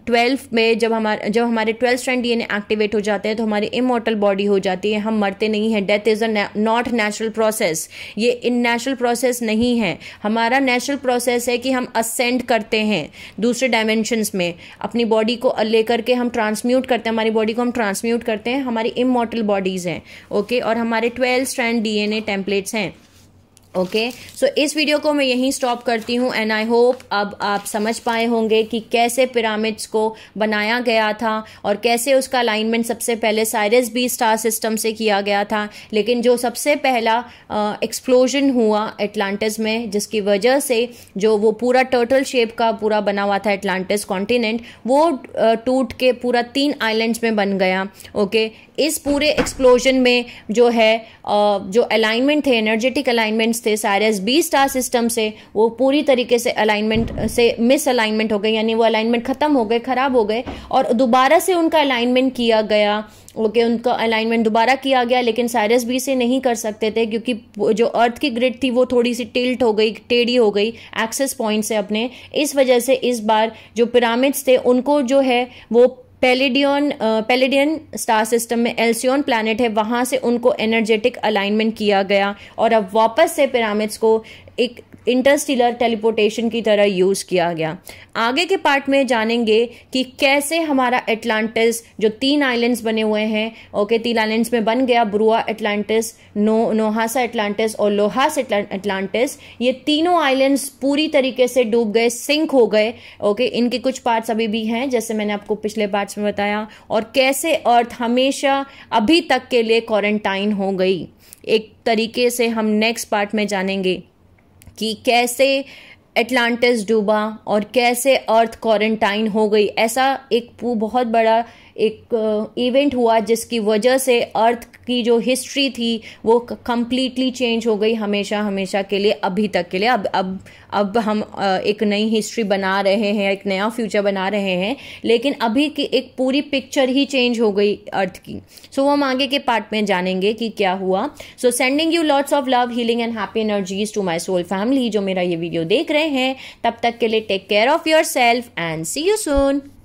A: ट्वेल्थ में जब हमारे जब हमारे ट्वेल्थ स्ट्रैंड डी एक्टिवेट हो जाते हैं तो हमारी इमोटल बॉडी हो जाती है हम मरते नहीं हैं death is a not natural process ये इन नेचुरल प्रोसेस नहीं है हमारा नेचुरल प्रोसेस है कि हम असेंड करते हैं दूसरे डायमेंशंस में अपनी बॉडी को लेकर के हम ट्रांसम्यूट करते हैं हमारी बॉडी को हम ट्रांसम्यूट करते हैं हमारी इमोटल बॉडीज़ हैं ओके और हमारे ट्वेल्थ स्ट्रैंड डी एन हैं ओके okay? सो so, इस वीडियो को मैं यहीं स्टॉप करती हूँ एंड आई होप अब आप समझ पाए होंगे कि कैसे पिरामिड्स को बनाया गया था और कैसे उसका अलाइनमेंट सबसे पहले साइरस बी स्टार सिस्टम से किया गया था लेकिन जो सबसे पहला एक्सप्लोजन हुआ एटलांटिस में जिसकी वजह से जो वो पूरा टर्टल शेप का पूरा बना हुआ था एटलांटिस कॉन्टिनेंट वो टूट के पूरा तीन आइलैंड्स में बन गया ओके okay? इस पूरे एक्सप्लोजन में जो है जो अलाइनमेंट थे एनर्जेटिक अलाइनमेंट्स थे सारे एस बी स्टार सिस्टम से वो पूरी तरीके से अलाइनमेंट से मिस अलाइनमेंट हो गए यानी वो अलाइनमेंट ख़त्म हो गए ख़राब हो गए और दोबारा से उनका अलाइनमेंट किया गया ओके okay, उनका अलाइनमेंट दोबारा किया गया लेकिन साइरस बी से नहीं कर सकते थे क्योंकि जो अर्थ की ग्रिड थी वो थोड़ी सी टिल्ट हो गई टेढ़ी हो गई एक्सेस पॉइंट से अपने इस वजह से इस बार जो पिरामिड्स थे उनको जो है वो पेलेडियन पेलेडियन स्टार सिस्टम में एल्सियन प्लानट है वहाँ से उनको एनर्जेटिक अलाइनमेंट किया गया और अब वापस से पिरामिड्स को एक इंटरस्टिलर टेलीपोर्टेशन की तरह यूज़ किया गया आगे के पार्ट में जानेंगे कि कैसे हमारा एटलांटिस जो तीन आइलैंड्स बने हुए हैं ओके तीन आइलैंड्स में बन गया Brua Atlantis no Nohasa Atlantis और लोहास एटलांटिस ये तीनों आइलैंड्स पूरी तरीके से डूब गए सिंक हो गए ओके इनके कुछ पार्ट्स अभी भी हैं जैसे मैंने आपको पिछले पार्ट्स में बताया और कैसे अर्थ हमेशा अभी तक के लिए क्वारंटाइन हो गई एक तरीके से हम नेक्स्ट पार्ट में जानेंगे कि कैसे एटलांटिस डूबा और कैसे अर्थ क्वारंटाइन हो गई ऐसा एक बहुत बड़ा एक इवेंट हुआ जिसकी वजह से अर्थ की जो हिस्ट्री थी वो कम्प्लीटली चेंज हो गई हमेशा हमेशा के लिए अभी तक के लिए अब अब अब हम एक नई हिस्ट्री बना रहे हैं एक नया फ्यूचर बना रहे हैं लेकिन अभी की एक पूरी पिक्चर ही चेंज हो गई अर्थ की सो so, वो हम आगे के पार्ट में जानेंगे कि क्या हुआ so sending you lots of love healing and happy energies to my soul family जो मेरा ये वीडियो देख रहे हैं तब तक के लिए take care of yourself and see you soon